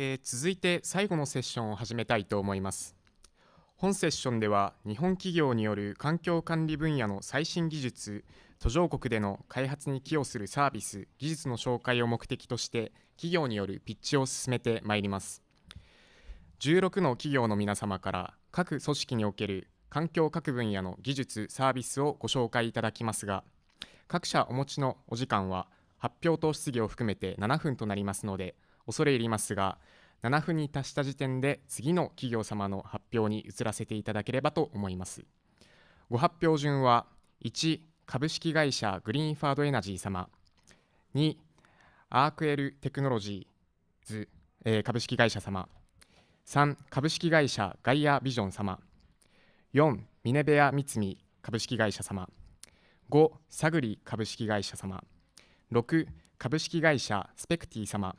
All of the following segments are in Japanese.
えー、続いて最後のセッションを始めたいと思います本セッションでは日本企業による環境管理分野の最新技術途上国での開発に寄与するサービス技術の紹介を目的として企業によるピッチを進めてまいります16の企業の皆様から各組織における環境各分野の技術サービスをご紹介いただきますが各社お持ちのお時間は発表と質疑を含めて7分となりますので恐れ入りますが、7分に達した時点で次の企業様の発表に移らせていただければと思います。ご発表順は、1、株式会社グリーンファードエナジー様、2、アークエルテクノロジーズ、えー、株式会社様、3、株式会社ガイアビジョン様、4、ミネベア三見株式会社様、5、サグリ株式会社様、6、株式会社スペクティ様、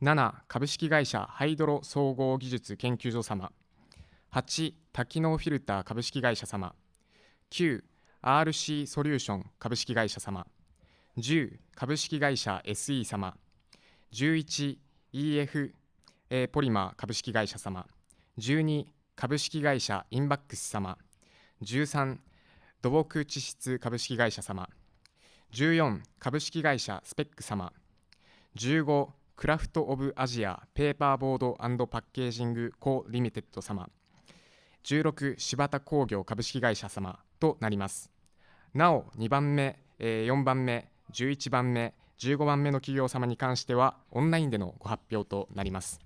7株式会社ハイドロ総合技術研究所様8多機能フィルター株式会社様9 RC ソリューション株式会社様10株式会社 SE 様 11EF ポリマー株式会社様12株式会社インバックス様13土木地質株式会社様14株式会社スペック様15クラフト・オブ・アジアペーパーボードアンド・パッケージング・コ・ー・リミテッド様16柴田工業株式会社様となりますなお2番目4番目11番目15番目の企業様に関してはオンラインでのご発表となります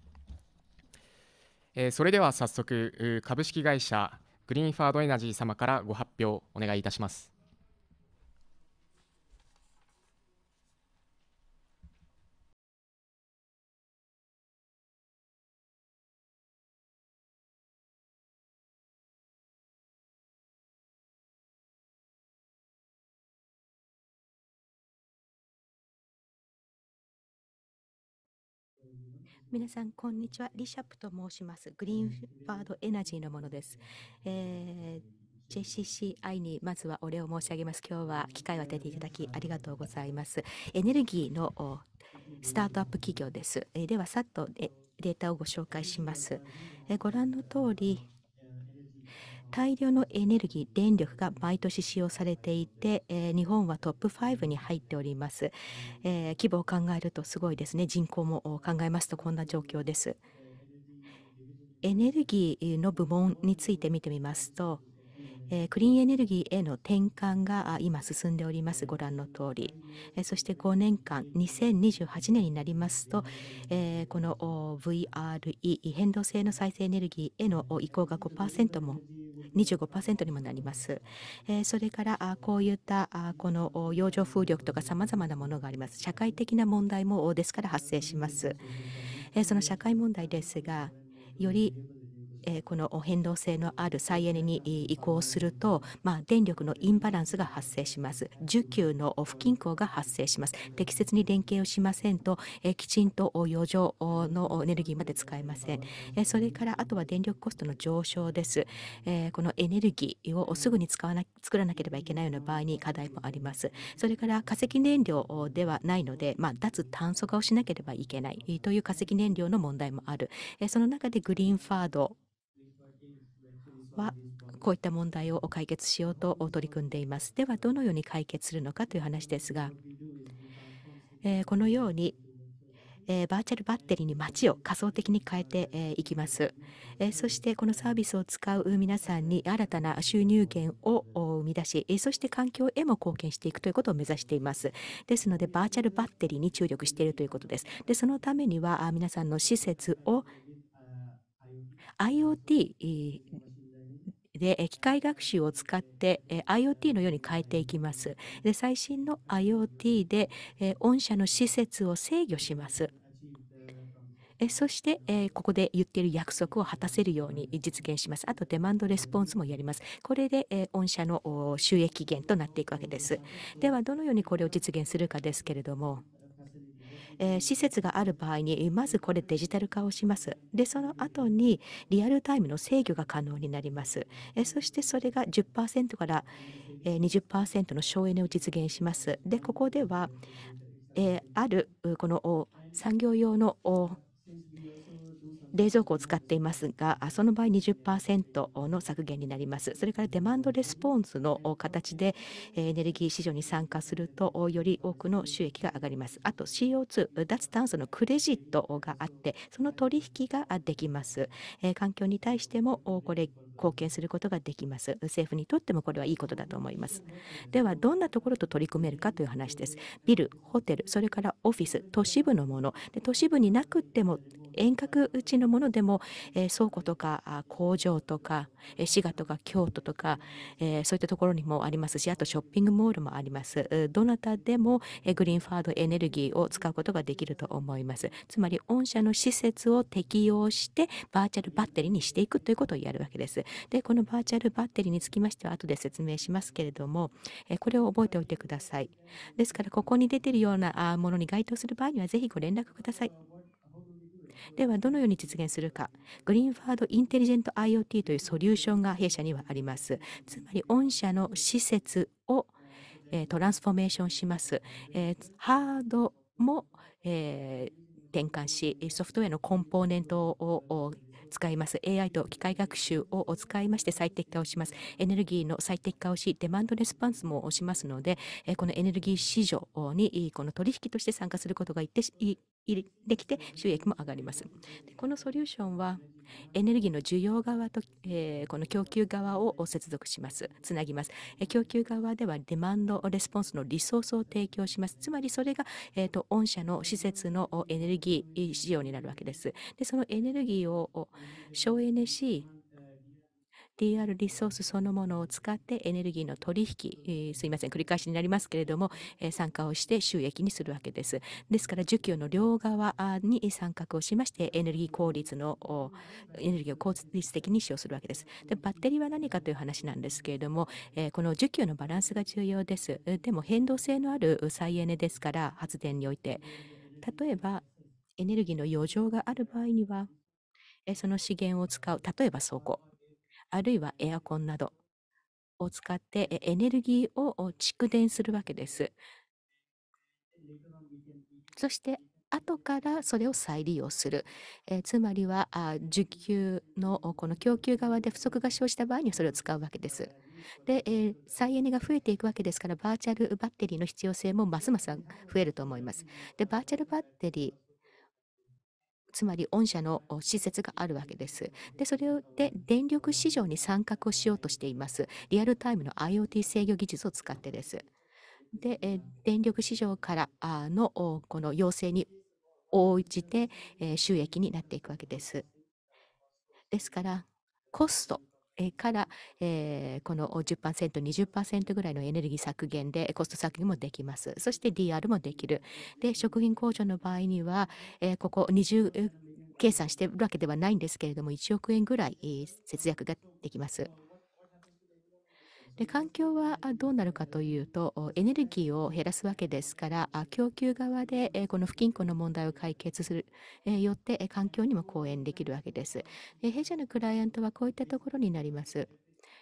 それでは早速株式会社グリーンファードエナジー様からご発表お願いいたします皆さん、こんにちは。リシャップと申します。グリーンファードエナジーのものです。えー JCCI にまずはお礼を申し上げます。今日は機会を与えていただきありがとうございます。エネルギーのスタートアップ企業です。えでは、さっとデータをご紹介します。えご覧の通り、大量のエネルギー、電力が毎年使用されていて、えー、日本はトップ5に入っております、えー、規模を考えるとすごいですね。人口も考えますとこんな状況です。エネルギーの部門について見てみますと、えー、クリーンエネルギーへの転換が今進んでおりますご覧の通り、えー、そして5年間2028年になりますと、えー、この VRE 変動性の再生エネルギーへの移行が5%も25%にもなります。えそれからあこういったあこの洋上風力とかさまざまなものがあります。社会的な問題もですから発生します。えその社会問題ですがよりこの変動性のある再エネに移行すると、まあ、電力のインバランスが発生します需給の不均衡が発生します適切に連携をしませんと、きちんと余剰のエネルギーまで使えません、それからあとは電力コストの上昇です、このエネルギーをすぐに使わな作らなければいけないような場合に課題もありますそれから化石燃料ではないので、まあ、脱炭素化をしなければいけないという化石燃料の問題もある、その中でグリーンファードはこういった問題を解決しようと取り組んでいます。ではどのように解決するのかという話ですが、えこのように、えバーチャルバッテリーに街を仮想的に変えて、いきます、えそしてこのサービスを使う皆さんに新たな収入源を生み出し、えそして環境へも貢献していくということを目指していますですのでバーチャルバッテリーに注力しているということですでそのためには皆さんの施設を IoT で機械学習を使って IoT のように変えていきます。で最新の IoT で御社の施設を制御します。そして、えここで言っている約束を果たせるように実現します。あと、デマンドレスポンスもやります。これで、え御社の収益源となっていくわけです。では、どのようにこれを実現するかですけれども、えー、施設がある場合に、まずこれデジタル化をします。で、その後にリアルタイムの制御が可能になります。えー、そしてそれが10%からえ20%の省エネを実現します。で、ここでは、えー、あるこの産業用の冷蔵庫を使っていますがその場合20%の削減になりますそれからデマンドレスポンスの形でエネルギー市場に参加するとより多くの収益が上がりますあと CO2 脱炭素のクレジットがあってその取引ができます環境に対してもこれ貢献することができます政府にとってもこれはいいことだと思いますではどんなところと取り組めるかという話ですビルホテルそれからオフィス都市部のもので都市部になくても遠隔うちのものでも、えー、倉庫とか工場とか、え滋賀とか京都とか、えー、そういったところにもありますしあとショッピングモールもありますどなたでも、えグリーンファードエネルギーを使うことができると思いますつまり御社の施設を適用してバーチャルバッテリーにしていくということをやるわけですでこのバーチャルバッテリーにつきましては後で説明しますけれども、えこれを覚えておいてくださいですからここに出てるようなものに該当する場合にはぜひご連絡くださいではどのように実現するかグリーンファードインテリジェント IoT というソリューションが弊社にはありますつまり御社の施設を、えトランスフォーメーションします、えハードも、え転換しソフトウェアのコンポーネントを使います AI と機械学習を使いまして最適化をしますエネルギーの最適化をしデマンドレスパンスもしますのでこのエネルギー市場にこの取引として参加することがいってできて収益も上がります。このソリューションはエネルギーの需要側と、えー、この供給側を接続します。つなぎます。え供給側ではデマンドレスポンスのリソースを提供します。つまりそれが、えーと、御社の施設のエネルギー市場になるわけです。でそのエネルギーを省エネし DR リソースそのものを使ってエネルギーの取引、えー、すいません繰り返しになりますけれども、えー、参加をして収益にするわけですですから需給の両側に参画をしましてエネルギー効率のエネルギーを効率的に使用するわけですでバッテリーは何かという話なんですけれども、えー、この需給のバランスが重要ですでも変動性のある再エネですから発電において例えばエネルギーの余剰がある場合にはその資源を使う例えば倉庫あるいはエアコンなどを使ってエネルギーを蓄電するわけです。そして後からそれを再利用する、えー、つまりは需給のこの供給側で不足が生じた場合にはそれを使うわけです。で、えー、再エネが増えていくわけですからバーチャルバッテリーの必要性もますます増えると思います。でバーチャルバッテリつまり御社の施設があるわけです。で、それで電力市場に参画をしようとしています。リアルタイムの IoT 制御技術を使ってです。で、電力市場からのこの要請に応じて収益になっていくわけです。ですから、コストから、えー、この10%、20%ぐらいのエネルギー削減でコスト削減もできます。そして DR もできる。で、食品工場の場合には、えー、ここ20計算してるわけではないんですけれども、1億円ぐらい節約ができます。で環境はどうなるかというとエネルギーを減らすわけですから供給側でこの不均衡の問題を解決するよって環境にも講演できるわけです。弊社のクライアントはこういったところになります。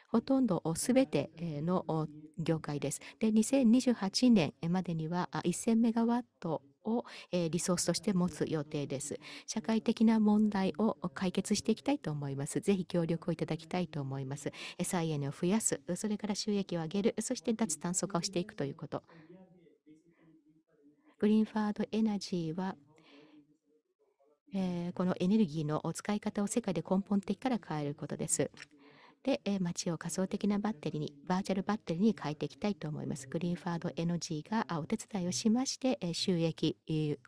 ほとんどすべての業界です。で、2028年までには1000メガワットを、えー、リソースとして持つ予定です。社会的な問題を解決していきたいと思います。ぜひ協力をいただきたいと思います。再エネを増やす、それから収益を上げる、そして脱炭素化をしていくということ。グリーンファードエナジーはえー、このエネルギーの使い方を世界で根本的から変えることです。で、えー、街を仮想的なバッテリーに、バーチャルバッテリーに変えていきたいと思います。グリーンファードエノジーがあお手伝いをしまして、えー、収益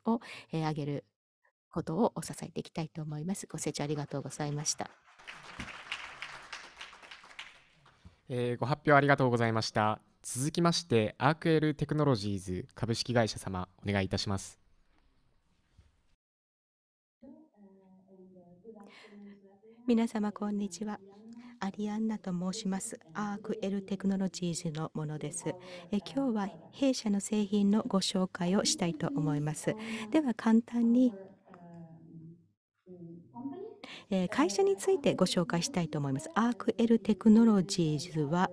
を、えー、上げることをお支えていきたいと思います。ご清聴ありがとうございました。えー、ご発表ありがとうございました。続きまして、アークエルテクノロジーズ株式会社様、お願いいたします。皆様こんにちはアリアンナと申します。アークエルテクノロジーズのものです。え今日は弊社の製品のご紹介をしたいと思います。では簡単にえ会社についてご紹介したいと思います。アークエルテクノロジーズは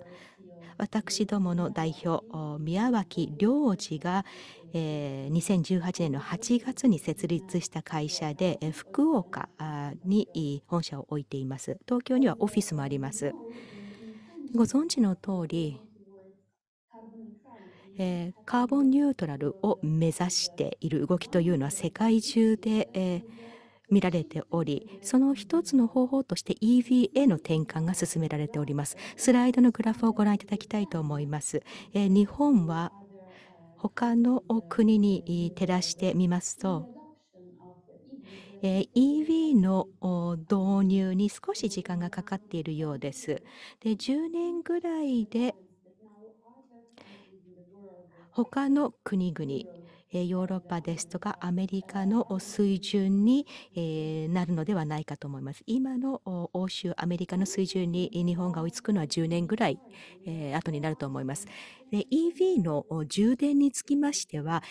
私どもの代表宮脇良二が、えー、2018年の8月に設立した会社で、福岡に本社を置いています。東京にはオフィスもあります。ご存知の通り、えー、カーボンニュートラルを目指している動きというのは世界中で、えー、見られており、その一つの方法として EV への転換が進められております。スライドのグラフをご覧いただきたいと思います。えー、日本は他の国に照らしてみますと、え EV の導入に少し時間がかかっているようです。で10年ぐらいで他の国々ヨーロッパですとかアメリカの水準に、なるのではないかと思います。今の欧州、アメリカの水準に日本が追いつくのは10年ぐらい、後になると思います。EV の充電につきましては、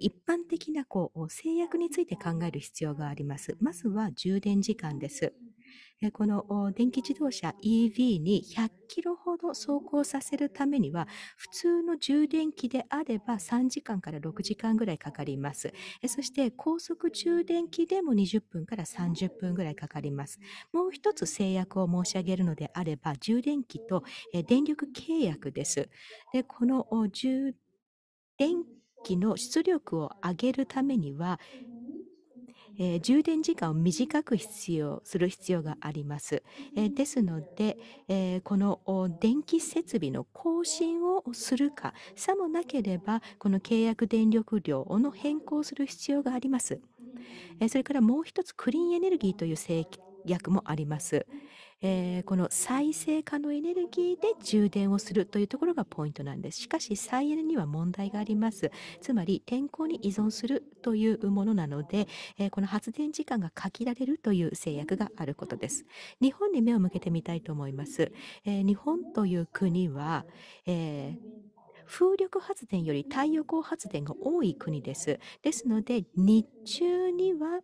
一般的なこう制約について考える必要があります。まずは充電時間です。この電気自動車 EV に100キロほど走行させるためには、普通の充電器であれば3時間から6時間ぐらいかかります。そして高速充電器でも20分から30分ぐらいかかります。もう一つ制約を申し上げるのであれば、充電器と電力契約です。でこの充電器の出力を上げるためには、えー、充電時間を短く必要する必要があります。えー、ですので、えー、この電気設備の更新をするか、さもなければ、この契約電力量の変更する必要があります。えそれからもう一つ、クリーンエネルギーという制約もあります。えー、この再生可能エネルギーで充電をするというところがポイントなんです。しかし再エネには問題があります。つまり天候に依存するというものなので、えー、この発電時間が限られるという制約があることです。日本に目を向けてみたいと思います。えー、日本という国は、え風力発電より太陽光発電が多い国です。ですので、日中には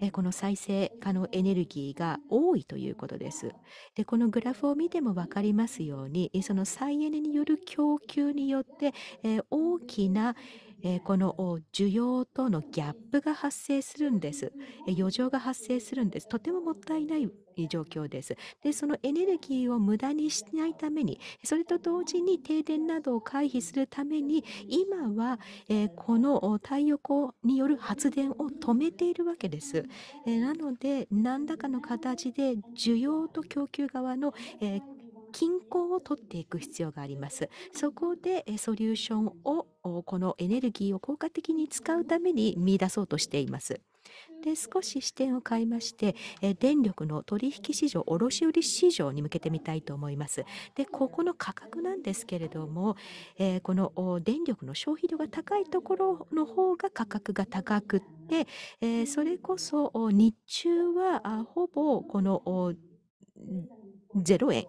えこの再生可能エネルギーが多いということです。でこのグラフを見ても分かりますようにその再エネによる供給によって、え大きな、えー、この需要とのギャップが発生するんです、えー、余剰が発生するんですとてももったいない状況ですでそのエネルギーを無駄にしないためにそれと同時に停電などを回避するために今は、えー、この太陽光による発電を止めているわけです、えー、なので何らかの形で需要と供給側の、えー、均衡を取っていく必要があります。そこでソリューションをこのエネルギーを効果的に使うために見出そうとしています。で少し視点を変えまして電力の取引市場卸売市場に向けてみたいと思います。でここの価格なんですけれども、この電力の消費量が高いところの方が価格が高くって、それこそ日中はほぼこのロ円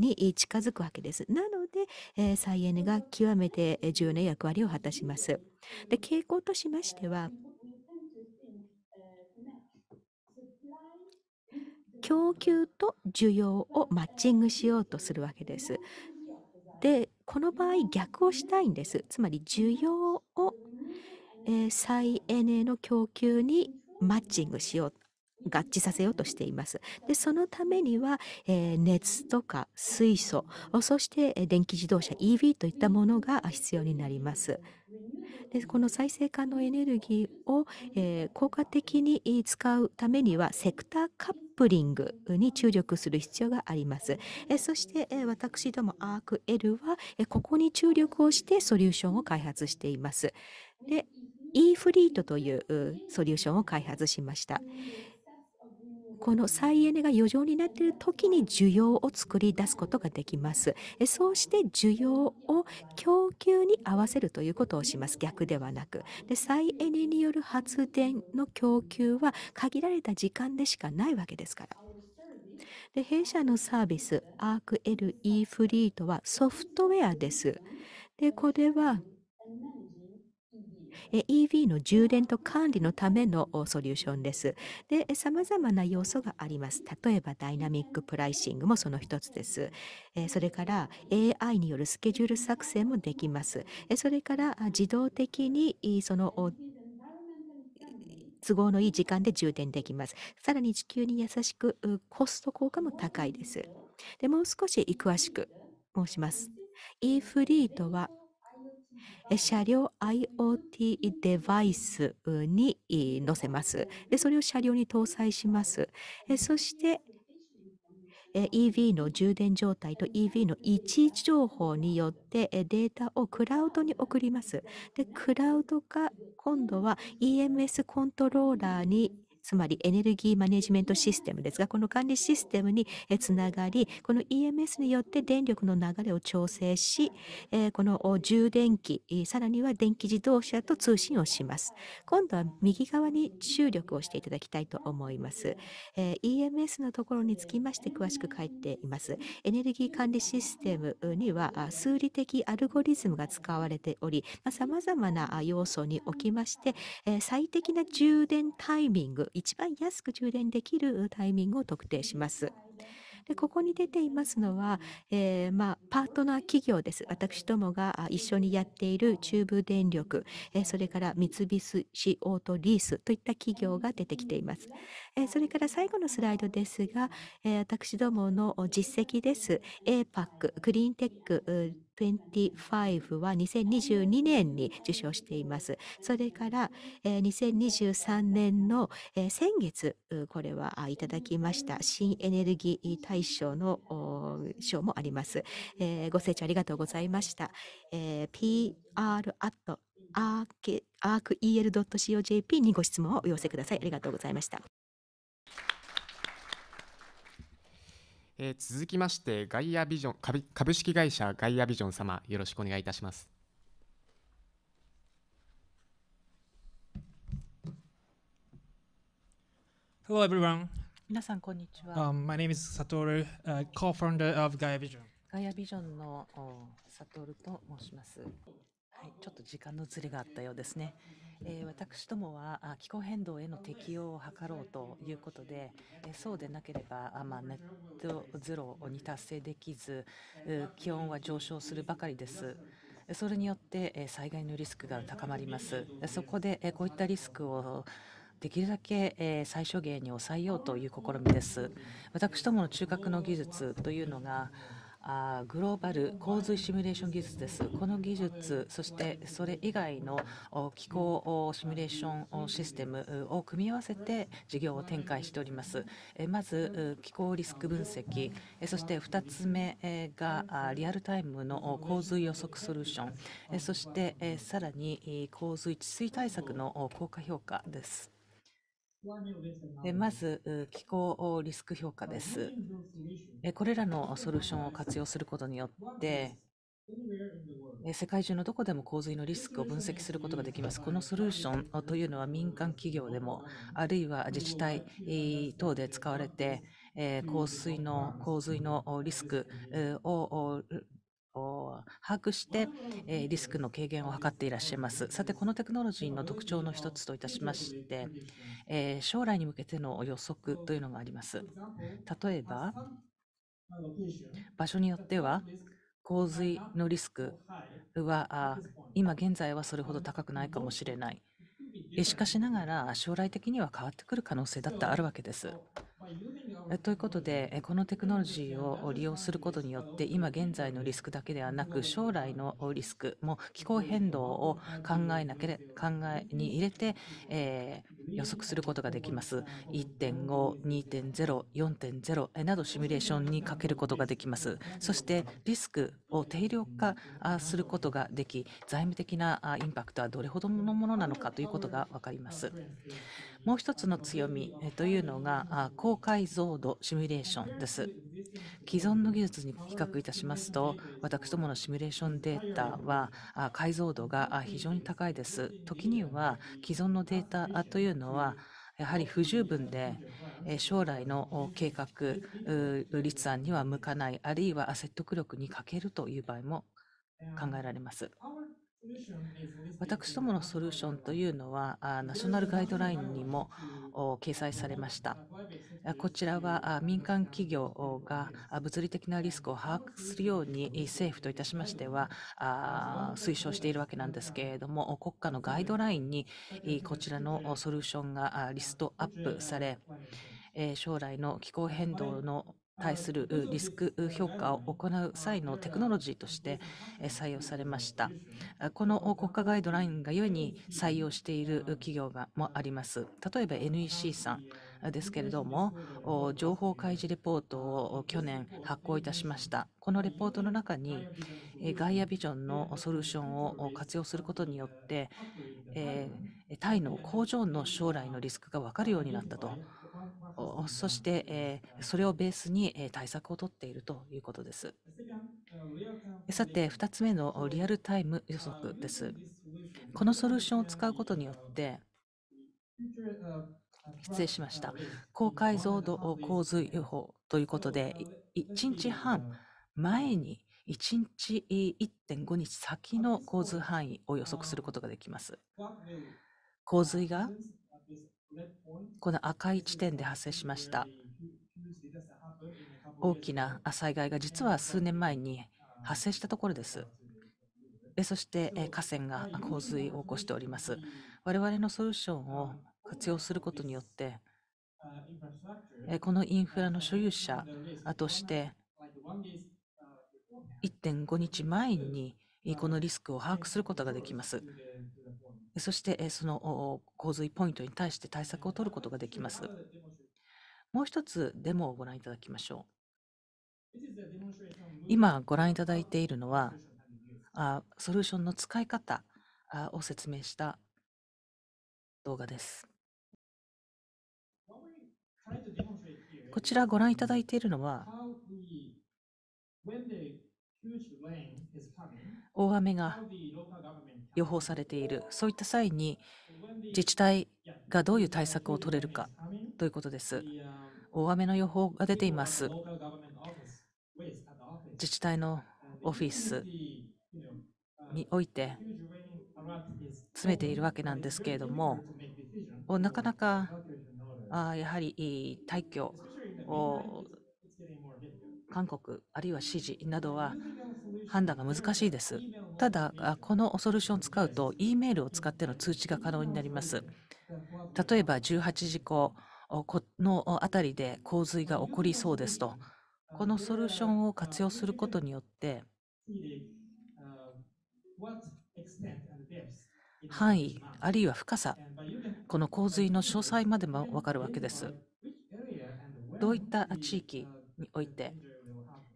に近づくわけです。なので、え再エネが極めて重要な役割を果たします。で傾向としましては、供給と需要をマッチングしようとするわけです。で、この場合逆をしたいんです。つまり需要を、え再エネの供給にマッチングしよう合致させようとしています。でそのためには、えー、熱とか水素そして電気自動車 EV といったものが必要になります。でこの再生可能エネルギーを、えー、効果的に使うためにはセクターカップリングに注力する必要があります。えそして、え私どもアーク L は、えここに注力をしてソリューションを開発しています。で e フリートというソリューションを開発しました。この再エネが余剰になっている時に需要を作り出すことができますそうして需要を供給に合わせるということをします逆ではなくで再エネによる発電の供給は限られた時間でしかないわけですからで弊社のサービスアーク LE フリートはソフトウェアですでこれは EV の充電と管理のためのソリューションです。で、様々な要素があります。例えばダイナミックプライシングもその一つです。それから AI によるスケジュール作成もできます。それから自動的にその都合のいい時間で充電できます。さらに地球に優しくコスト効果も高いです。でもう少し詳しく申します。e フリーとは車両 IoT デバイスに載せます。でそれを車両に搭載します。そして EV の充電状態と EV の位置情報によってデータをクラウドに送ります。で、クラウドが今度は EMS コントローラーにつまりエネルギーマネジメントシステムですが、この管理システムにつながり、この EMS によって電力の流れを調整し、この充電器、さらには電気自動車と通信をします。今度は右側に注力をしていただきたいと思います。EMS のところにつきまして詳しく書いています。エネルギー管理システムには数理的アルゴリズムが使われており、様々な要素におきまして、最適な充電タイミング一番安く充電できるタイミングを特定します。でここに出ていますのは、えー、まあ、パートナー企業です。私どもが一緒にやっている中部電力、えー、それから三菱オートリースといった企業が出てきています。えー、それから最後のスライドですが、え私どもの実績です。APAC、クリーンテック25は2022年に受賞しています。それから、えー、2023年の、えー、先月、これはいただきました新エネルギー大賞の賞もあります、えー、ご清聴ありがとうございました。えー、PR a ットアー EL.co.jp にご質問をお寄せください。ありがとうございました。えー、続きましてガイアビジョン株株式会社ガイアビジョン様よろしくお願いいたします皆さんこんにちは。Um, my name is Satoru,、uh, co-founder of Gaia Vision. の、Satoru と申します。はい、ちょっと時間のずれがあったようですね。えー、私どもは気候変動への適応を図ろうということで、えそうでなければ、まあ、ネットゼロに達成できず、気温は上昇するばかりです。それによって災害のリスクが高まります。そこでこういったリスクをできるだけ最小限に抑えようという試みです。私どもの中核の技術というのがあグローバル洪水シミュレーション技術です。この技術、そしてそれ以外の気候シミュレーションシステムを組み合わせて事業を展開しております。まず気候リスク分析、そして2つ目がリアルタイムの洪水予測ソリューション、そしてさらに洪水治水対策の効果評価です。まず気候リスク評価です。これらのソリューションを活用することによって、世界中のどこでも洪水のリスクを分析することができます。このソリューションというのは民間企業でも、あるいは自治体等で使われて、洪水の洪水のリスクを把握して、えリスクの軽減を図っていらっしゃいます。さて、このテクノロジーの特徴の一つといたしまして、え将来に向けての予測というのがあります。例えば、場所によっては、洪水のリスクはあ今現在はそれほど高くないかもしれない。しかしながら将来的には変わってくる可能性だってあるわけです。ということで、このテクノロジーを利用することによって、今現在のリスクだけではなく、将来のリスクも気候変動を考えなけれ考えに入れて、えー、予測することができます。1.5、2.0、4.0などシミュレーションにかけることができます。そしてリスクを定量化することができ、財務的なインパクトはどれほどのものなのかということが分かります。もう一つの強みというのが高解像度シミュレーションです。既存の技術に比較いたしますと、私どものシミュレーションデータは解像度が非常に高いです。時には既存のデータというのはやはり不十分で将来の計画立案には向かないあるいは説得力に欠けるという場合も考えられます私どものソリューションというのは、ナショナルガイドラインにも掲載されました。こちらは民間企業が物理的なリスクを把握するように政府といたしましては推奨しているわけなんですけれども、国家のガイドラインにこちらのソリューションがリストアップされ、将来の気候変動の対するリスク評価を行う際のテクノロジーとして採用されました。この国家ガイドラインがゆえに採用している企業がもあります。例えば NEC さんですけれども、情報開示レポートを去年発行いたしました。このレポートの中に、ガイアビジョンのソリューションを活用することによって、タイの工場の将来のリスクが分かるようになったと。そして、えそれをベースに、え対策をとっているということです。さて、2つ目のリアルタイム予測です。このソリューションを使うことによって、失礼しました。高解像度洪水予報ということで、1日半前に1日1.5日先の洪水範囲を予測することができます。洪水がこの赤い地点で発生しました大きな災害が実は数年前に発生したところです。そして河川が洪水を起こしております。我々のソリューションを活用することによって、このインフラの所有者として1.5日前にこのリスクを把握することができます。そして、その洪水ポイントに対して対策を取ることができます。もう一つデモをご覧いただきましょう。今ご覧いただいているのは、あソリューションの使い方を説明した動画です。こちらご覧いただいているのは、大雨が予報されている、そういった際に自治体がどういう対策を取れるかということです。大雨の予報が出ています。自治体のオフィスにおいて詰めているわけなんですけれども、なかなかあやはり退去を韓国あるいは支持などは判断が難しいです。ただ、このソリューションを使うと、E メールを使っての通知が可能になります。例えば、18時以降のあたりで洪水が起こりそうですと、このソリューションを活用することによって、範囲、あるいは深さ、この洪水の詳細までも分かるわけです。どういった地域において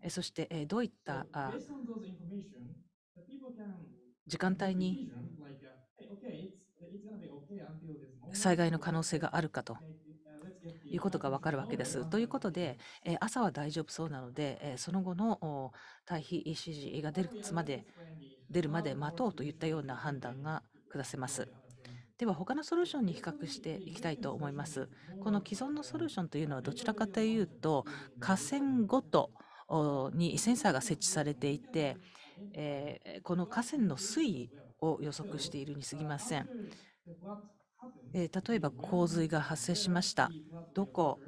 そして、どういった時間帯に災害の可能性があるかということが分かるわけです。ということで、朝は大丈夫そうなので、その後の退避指示が出るまで出るまで待とうといったような判断が下せます。では他のソリューションに比較していきたいと思います。この既存のソリューションというのはどちらかというと河川ごとにセンサーが設置されていて、えー、この河川の水位を予測しているにすぎません。えー、例えば洪水が発生しました。どこ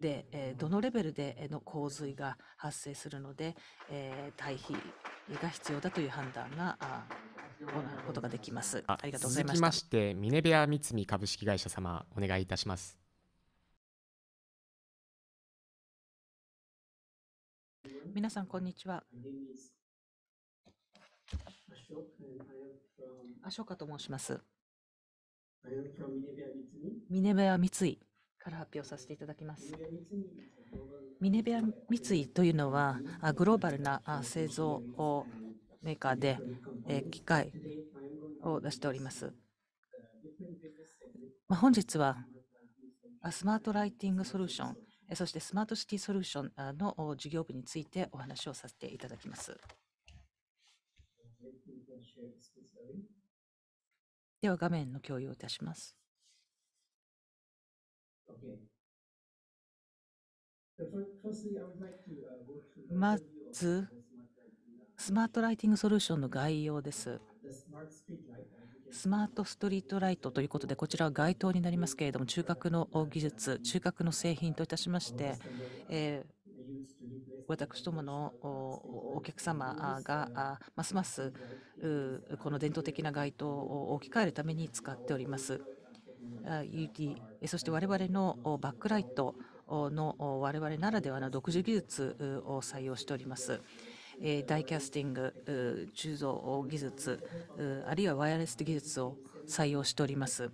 で、えどのレベルでの洪水が発生するので、えー、退避が必要だという判断が行うことができます。ありがとうございました。続きまして、ミネベア三つ株式会社様、お願いいたします。皆さん、こんにちは。アショカと申します。ミネベア三井から発表させていただきます。ミネベア三井というのは、グローバルな製造メーカーで、機械を出しております。まあ、本日は、スマートライティングソリューションそしてスマートシティソリューションの事業部についてお話をさせていただきます。では画面の共有をいたします。まず、スマートライティングソリューションの概要です。スマートストリートライトということで、こちらは街灯になりますけれども、中核の技術、中核の製品といたしまして、え私どものお客様がますますこの伝統的な街灯を置き換えるために使っております。UT そして我々のバックライトの我々ならではの独自技術を採用しております。大キャスティング、鋳造技術、あるいはワイヤレス技術を採用しております。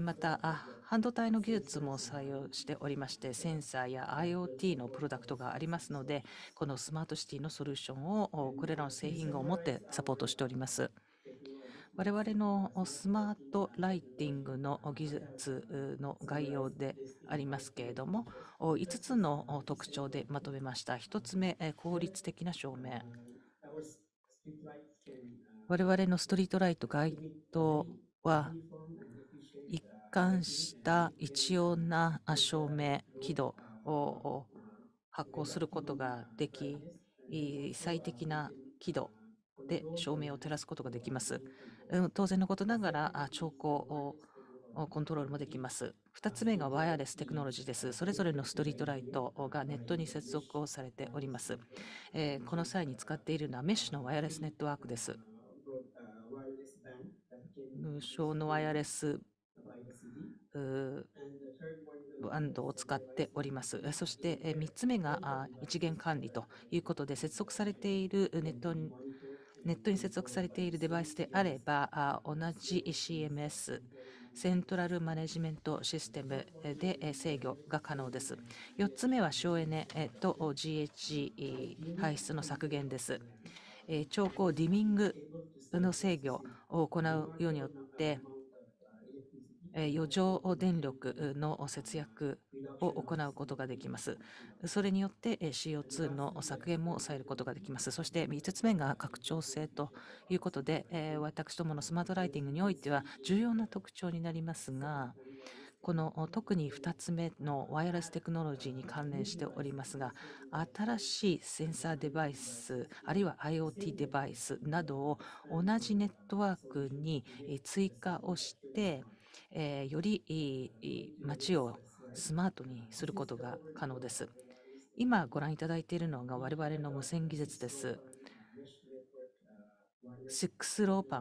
また、半導体の技術も採用しておりまして、センサーや IoT のプロダクトがありますので、このスマートシティのソリューションを、これらの製品をもってサポートしております。我々のスマートライティングの技術の概要でありますけれども5つの特徴でまとめました1つ目効率的な照明我々のストリートライト街灯は一貫した一様な照明輝度を発行することができ最適な輝度で照明を照らすことができます当然のことながら兆候をコントロールもできます。2つ目がワイヤレステクノロジーです。それぞれのストリートライトがネットに接続をされております。この際に使っているのはメッシュのワイヤレスネットワークです。無償のワイヤレスバンドを使っております。そして3つ目が一元管理ということで接続されているネットネットに接続されているデバイスであれば、同じ CMS、セントラルマネジメントシステムで制御が可能です。4つ目は省エネと GHG 排出の削減です。兆候ディミングの制御を行うようによって、余剰電力の節約を行うことができます。それによって CO2 の削減も抑えることができます。そして3つ目が拡張性ということで、私どものスマートライティングにおいては重要な特徴になりますが、この特に2つ目のワイヤレステクノロジーに関連しておりますが、新しいセンサーデバイス、あるいは IoT デバイスなどを同じネットワークに追加をして、えー、より街をスマートにすることが可能です。今ご覧いただいているのが我々の無線技術です。シックスローパ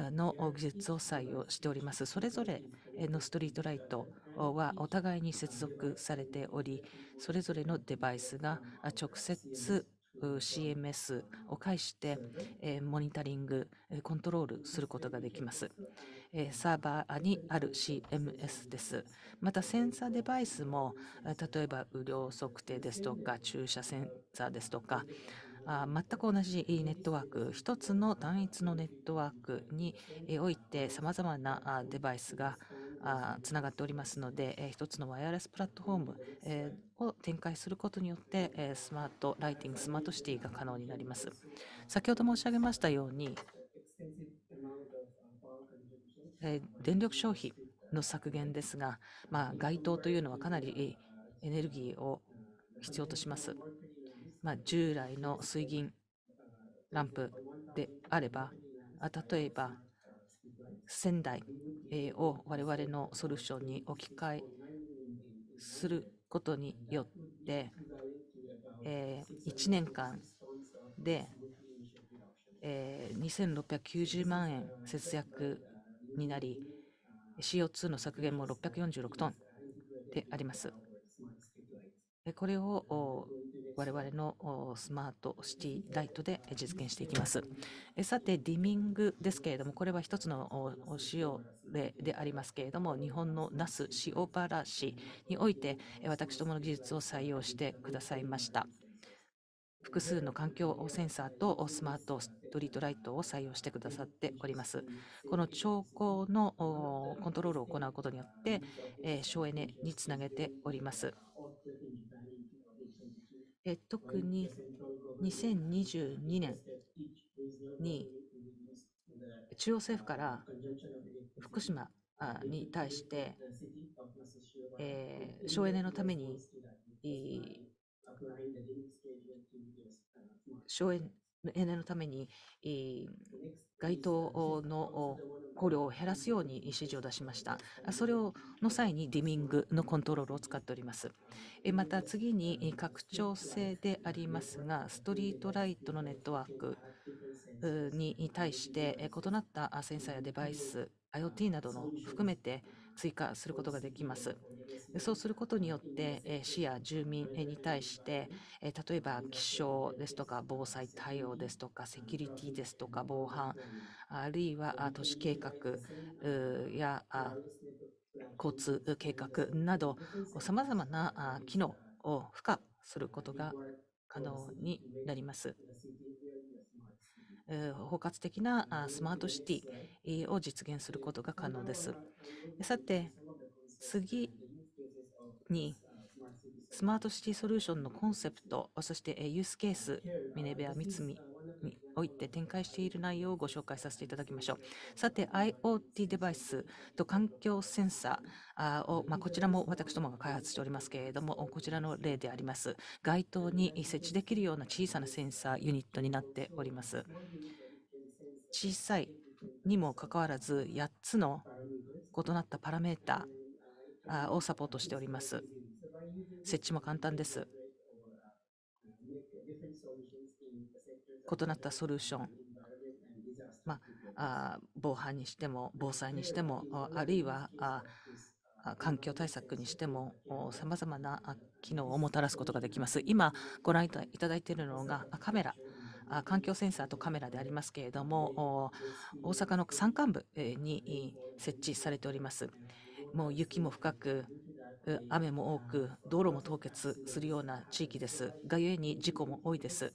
ンの技術を採用しております。それぞれのストリートライトはお互いに接続されており、それぞれのデバイスが直接 CMS を介してモニタリング、コントロールすることができます。サーバーにある CMS です。またセンサーデバイスも例えば雨量測定ですとか駐車センサーですとかあ全く同じネットワーク一つの単一のネットワークにおいてさまざまなデバイスがつながっておりますので一つのワイヤレスプラットフォーム、えを展開することによってスマートライティングスマートシティが可能になります先ほど申し上げましたように電力消費の削減ですが、まあ、街灯というのはかなりエネルギーを必要とします。まあ、従来の水銀ランプであれば、例えば仙台を我々のソリューションに置き換えすることによって、え1年間で、え2690万円節約になり、CO2 の削減も646トンであります。これを我々のスマートシティライトで実現していきます。さて、ディミングですけれども、これは一つの使用例でありますけれども、日本の那須塩原市において、私どもの技術を採用してくださいました。複数の環境センサーとスマートストリートライトを採用してくださっております。この兆候のコントロールを行うことによって、省エネにつなげております。特に2022年に中央政府から福島に対して、省エネのために省エネのために、街灯の光量を減らすように指示を出しました。それをの際にディミングのコントロールを使っております。また次に拡張性でありますが、ストリートライトのネットワークに対して異なったセンサーやデバイス、IoT などの含めて追加することができます。そうすることによって、市や住民に対して、例えば気象ですとか防災対応ですとかセキュリティですとか防犯、あるいは都市計画や交通計画など、さまざまな機能を付加することが可能になります。包括的なスマートシティを実現することが可能です。さて、次にスマートシティソリューションのコンセプト、そしてユースケース、ミネベア三つにおいて展開している内容をご紹介させていただきましょう。さて、IoT デバイスと環境センサーを、まあ、こちらも私どもが開発しておりますけれども、こちらの例であります。街灯に設置できるような小さなセンサーユニットになっております。小さいにもかかわらず8つの異なったパラメータをサポートしております。設置も簡単です。異なったソリューション、まあ、防犯にしても防災にしてもあるいは環境対策にしてもさまざまな機能をもたらすことができます。今ご覧いただいているのがカメラ。環境センサーとカメラでありますけれども大阪の山間部に設置されております。もう雪も深く、雨も多く、道路も凍結するような地域です。がゆえに事故も多いです。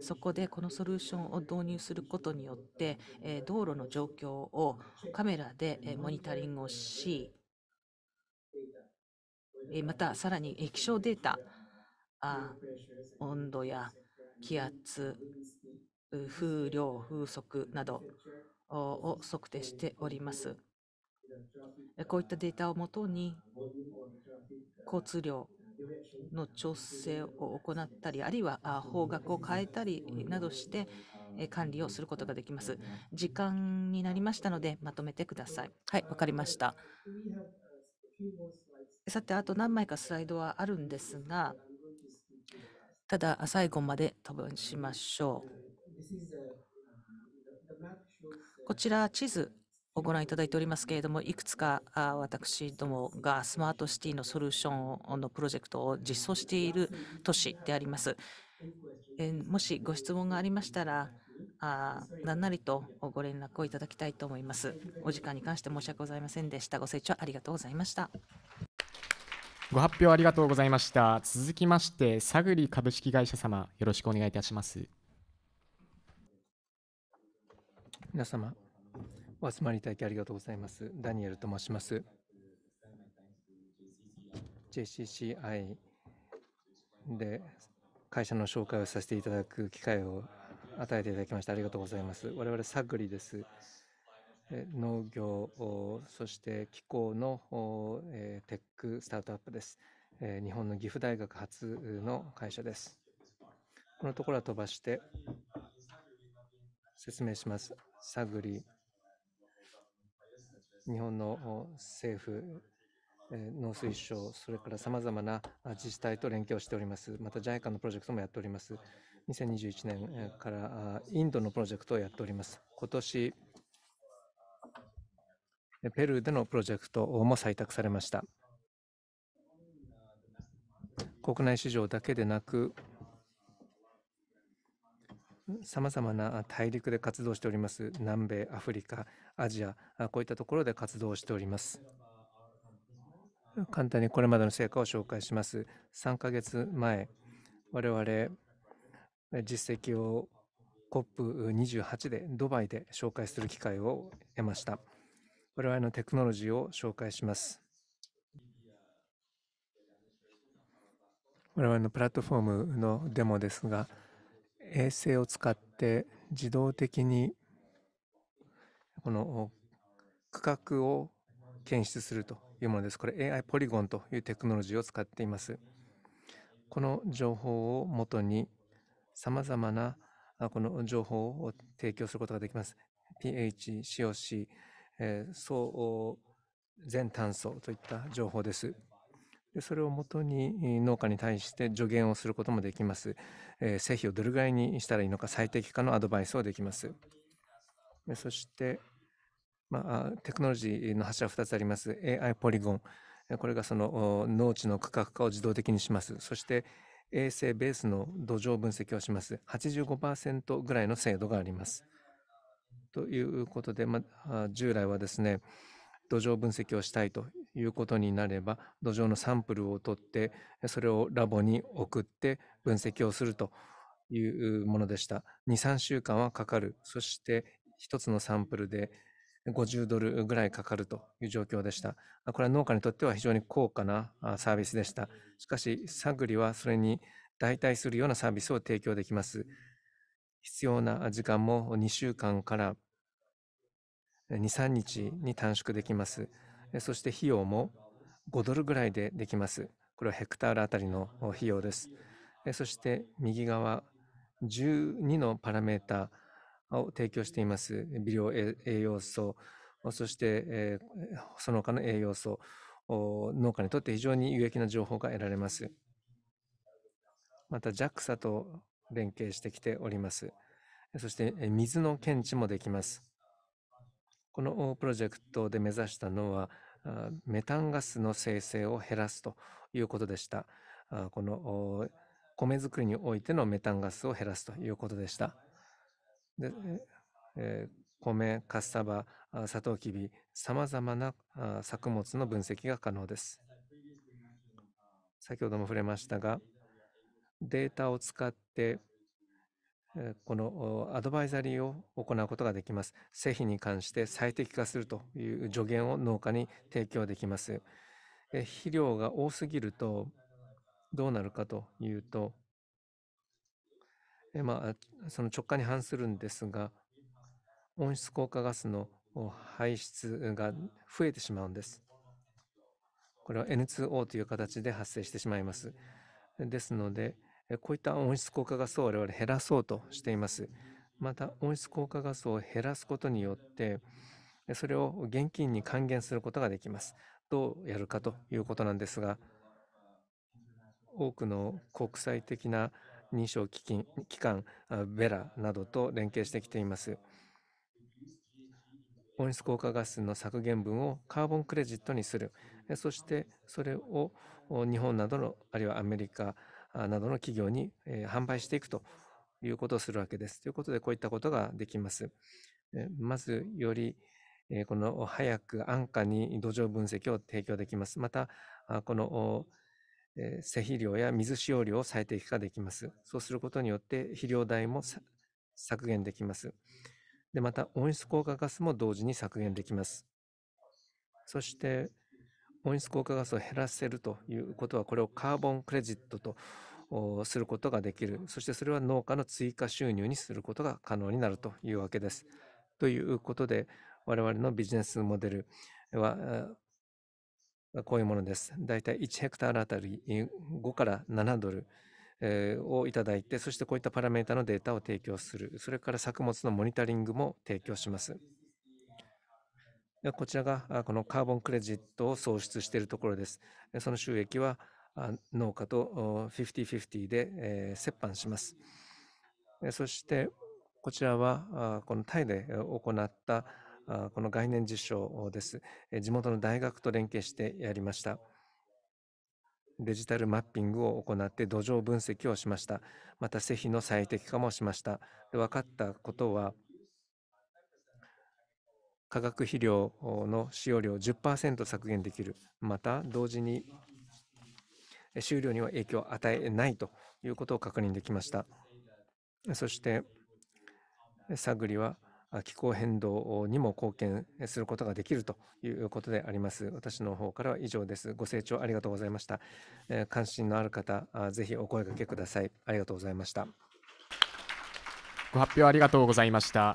そこでこのソリューションを導入することによって、え道路の状況をカメラで、えモニタリングをし、えまたさらに、液晶データあ、温度や気圧、風量、風速などを測定しております。こういったデータをもとに交通量の調整を行ったりあるいは方角を変えたりなどして管理をすることができます時間になりましたのでまとめてくださいはいわかりましたさてあと何枚かスライドはあるんですがただ最後まで飛ばしましょうこちら地図ご覧いただいておりますけれども、いくつか私どもがスマートシティのソリューションのプロジェクトを実装している都市であります。もしご質問がありましたら、何なりとご連絡をいただきたいと思います。お時間に関して申し訳ございませんでした。ご清聴ありがとうございました。ご発表ありがとうございました。続きまして、サグリ株式会社様、よろしくお願いいたします。皆様お集まりいただきありがとうございます。ダニエルと申します。JCCI で会社の紹介をさせていただく機会を与えていただきましてありがとうございます。我々サグリです。農業、そして気候のテックスタートアップです。日本の岐阜大学発の会社です。このところは飛ばして説明します。サグリ日本の政府、農水省、それからさまざまな自治体と連携をしております。また JICA のプロジェクトもやっております。2021年からインドのプロジェクトをやっております。今年、ペルーでのプロジェクトも採択されました。国内市場だけでなく、さまざまな大陸で活動しております。南米、アフリカ、アジア、こういったところで活動しております。簡単にこれまでの成果を紹介します。3ヶ月前、我々、実績を COP28 でドバイで紹介する機会を得ました。我々のテクノロジーを紹介します。我々のプラットフォームのデモですが、衛星を使って自動的にこの区画を検出するというものです。これ AI ポリゴンというテクノロジーを使っています。この情報をもとにさまざまなこの情報を提供することができます。pH、COC、え総全炭素といった情報です。でそれをもとに農家に対して助言をすることもできます。えー、をどれぐらいにしたらいいのか最適化のアドバイスをできます。でそして、まあ、テクノロジーの柱2つあります。AI ポリゴン。これがその農地の区画化を自動的にします。そして衛星ベースの土壌分析をします。85%ぐらいの精度があります。ということで、まあ、従来はですね、土壌分析をしたいとということになれば土壌のサンプルを取ってそれをラボに送って分析をするというものでした23週間はかかるそして1つのサンプルで50ドルぐらいかかるという状況でした。これは農家にとっては非常に高価なサービスでした。しかし、サグリはそれに代替するようなサービスを提供できます。必要な時間も2週間から2、3日に短縮できます。そして費用も5ドルぐらいでできます。これはヘクタールあたりの費用です。そして右側、12のパラメータを提供しています。微量栄養素、そしてその他の栄養素、農家にとって非常に有益な情報が得られます。また JAXA と連携してきております。そして水の検知もできます。このプロジェクトで目指したのは、メタンガスの生成を減らすということでした。この米作りにおいてのメタンガスを減らすということでした。でえー、米、カッサバ、サトウキビ、さまざまな作物の分析が可能です。先ほども触れましたが、データを使ってこのアドバイザリーを行うことができます。製品に関して最適化するという助言を農家に提供できます。肥料が多すぎるとどうなるかというと、え、まあ、その直感に反するんですが、温室効果ガスの排出が増えてしまうんです。これは N2O という形で発生してしまいます。ですので、こういった温室効果ガスを我々減らそうとしています。また温室効果ガスを減らすことによってそれを現金に還元することができます。どうやるかということなんですが多くの国際的な認証基金機関ベラなどと連携してきています。温室効果ガスの削減分をカーボンクレジットにするそしてそれを日本などのあるいはアメリカなどの企業に販売していくということをするわけです。ということで、こういったことができます。まず、よりこの早く安価に土壌分析を提供できます。また、この施肥量や水使用量を最適化できます。そうすることによって肥料代も削減できます。でまた温室効果ガスも同時に削減できます。そして温室効果ガスを減らせるということは、これをカーボンクレジットとすることができる。そしてそれは農家の追加収入にすることが可能になるというわけです。ということで、我々のビジネスモデルは、こういうものです。だいたい1ヘクタールあたり5から7ドルをいただいて、そしてこういったパラメータのデータを提供する。それから作物のモニタリングも提供します。こちらがこのカーボンクレジットを創出しているところです。その収益は農家と50/50で折半します。そしてこちらはこのタイで行ったこの概念実証です。地元の大学と連携してやりました。デジタルマッピングを行って土壌分析をしました。また、施肥の最適化もしました。分かったことは、化学肥料の使用量を10%削減できるまた同時に収量には影響を与えないということを確認できましたそしてサグリは気候変動にも貢献することができるということであります。私の方からは以上です。ご清聴ありがとうございました。関心のある方、ぜひお声掛けください。ありがとうございました。ご発表ありがとうございました。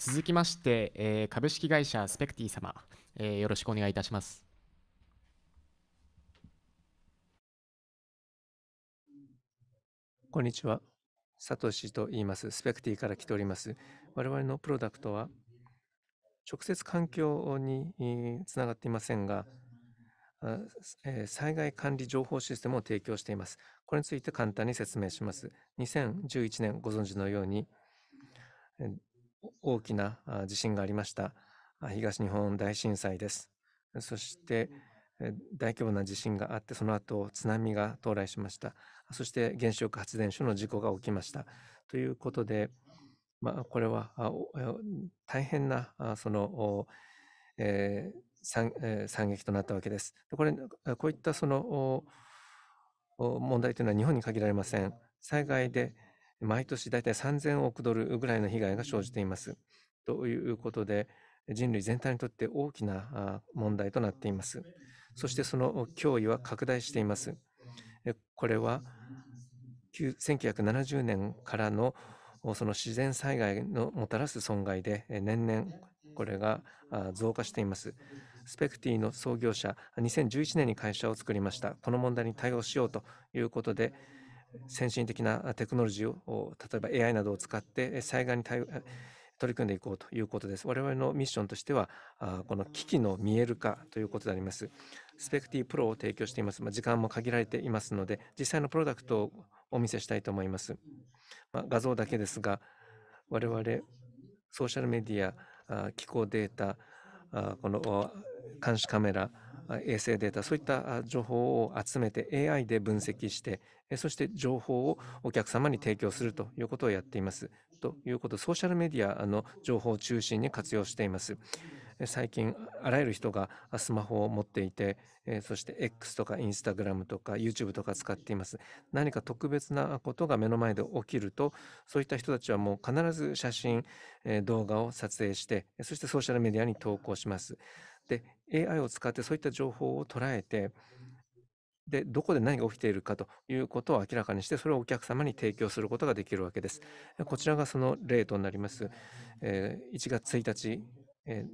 続きまして、えー、株式会社スペクティ様、えー、よろしくお願いいたします。こんにちは。サトシと言います。スペクティから来ております。我々のプロダクトは、直接環境につながっていませんが、災害管理情報システムを提供しています。これについて簡単に説明します。2011年、ご存知のように、大きな地震がありました東日本大震災です。そして大規模な地震があってその後津波が到来しました。そして原子力発電所の事故が起きました。ということで、まあ、これは大変なその、えー惨えー、惨劇となったわけです。これこういったその問題というのは日本に限られません。災害で毎年大体3000億ドルぐらいの被害が生じています。ということで、人類全体にとって大きな問題となっています。そしてその脅威は拡大しています。これは1970年からのその自然災害のもたらす損害で年々これが増加しています。スペクティの創業者、2011年に会社を作りました。この問題に対応しようということで、先進的なテクノロジーを例えば AI などを使って災害に対応取り組んでいこうということです。我々のミッションとしては、あこの危機の見える化ということであります。スペクティプロを提供しています。まあ、時間も限られていますので、実際のプロダクトをお見せしたいと思います。まあ、画像だけですが、我々ソーシャルメディア、気候データ、この監視カメラ、衛星データ、そういった情報を集めて AI で分析して、そして情報をお客様に提供するということをやっています。ということ、ソーシャルメディアの情報を中心に活用しています。最近、あらゆる人がスマホを持っていて、そして X とか Instagram とか YouTube とか使っています。何か特別なことが目の前で起きると、そういった人たちはもう必ず写真、動画を撮影して、そしてソーシャルメディアに投稿します。で、AI を使ってそういった情報を捉えて、で、どこで何が起きているかということを明らかにして、それをお客様に提供することができるわけです。こちらがその例となります。えー、1月1日、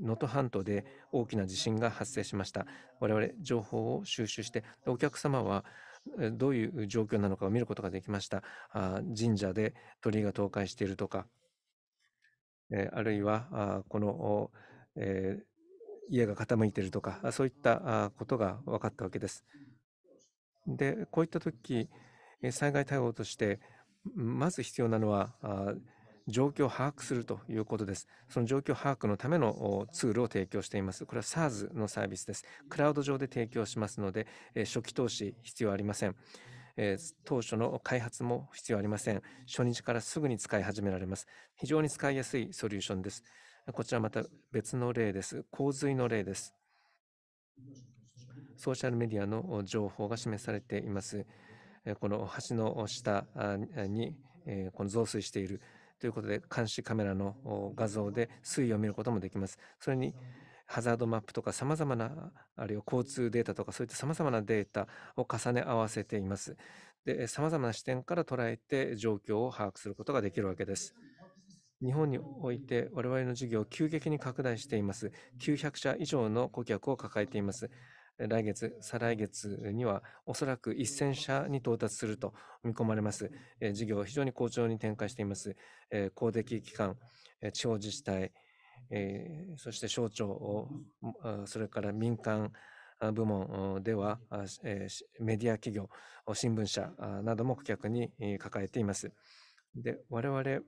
能、登、半島で大きな地震が発生しました。我々、情報を収集して、お客様はどういう状況なのかを見ることができました。あ神社で鳥居が倒壊しているとか、えー、あるいは、あこの、えー家が傾いているとかそういったことが分かったわけです。でこういった時災害対応としてまず必要なのは状況を把握するということです。その状況把握のためのツールを提供しています。これは SARS のサービスです。クラウド上で提供しますので、初期投資必要ありません。当初の開発も必要ありません。初日からすぐに使い始められます。非常に使いやすいソリューションです。こちらまた別の例です。洪水の例です。ソーシャルメディアの情報が示されています。この橋の下にこの増水しているということで、監視カメラの画像で水位を見ることもできます。それにハザードマップとかさまざまな、あるいは交通データとか、そういったさまざまなデータを重ね合わせています。で、さまざまな視点から捉えて状況を把握することができるわけです。日本において我々の事業を急激に拡大しています。900社以上の顧客を抱えています。来月、再来月にはおそらく1000社に到達すると見込まれます。事業は非常に好調に展開しています。公的機関、地方自治体、そして省庁、それから民間部門ではメディア企業、新聞社なども顧客に抱えています。で、我々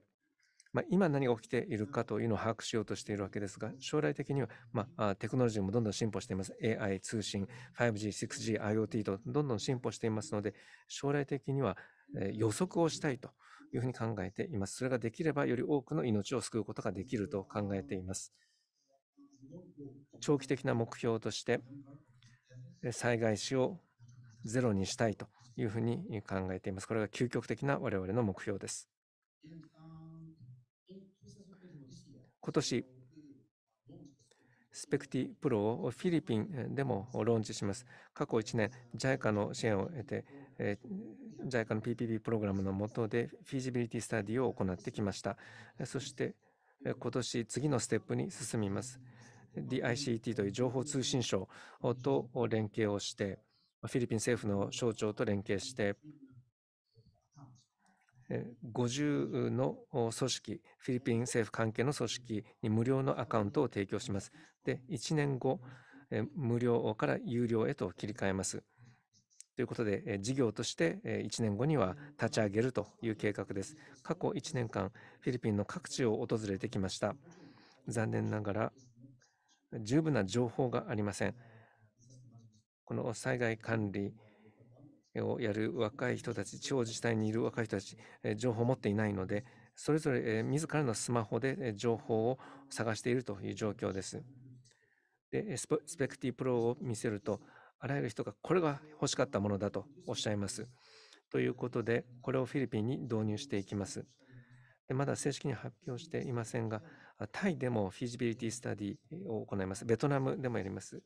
まあ、今何が起きているかというのを把握しようとしているわけですが、将来的には、まあ、テクノロジーもどんどん進歩しています。AI、通信、5G、6G、IoT とどんどん進歩していますので、将来的には予測をしたいというふうに考えています。それができればより多くの命を救うことができると考えています。長期的な目標として、災害死をゼロにしたいというふうに考えています。これが究極的な我々の目標です。今年、スペクティプロをフィリピンでもローンチします。過去1年、JICA の支援を得て、JICA の PPP プログラムの下でフィジビリティスタディを行ってきました。そして、今年次のステップに進みます。DICT という情報通信省と連携をして、フィリピン政府の省庁と連携して、50の組織、フィリピン政府関係の組織に無料のアカウントを提供します。で、1年後、無料から有料へと切り替えます。ということで、事業として1年後には立ち上げるという計画です。過去1年間、フィリピンの各地を訪れてきました。残念ながら、十分な情報がありません。この災害管理をやる若い人たち、地方自治体にいる若い人たち、情報を持っていないので、それぞれ自らのスマホで情報を探しているという状況です。でスペクティプロを見せると、あらゆる人がこれが欲しかったものだとおっしゃいます。ということで、これをフィリピンに導入していきます。でまだ正式に発表していませんが、タイでもフィジビリティスタディを行います。ベトナムでもやります。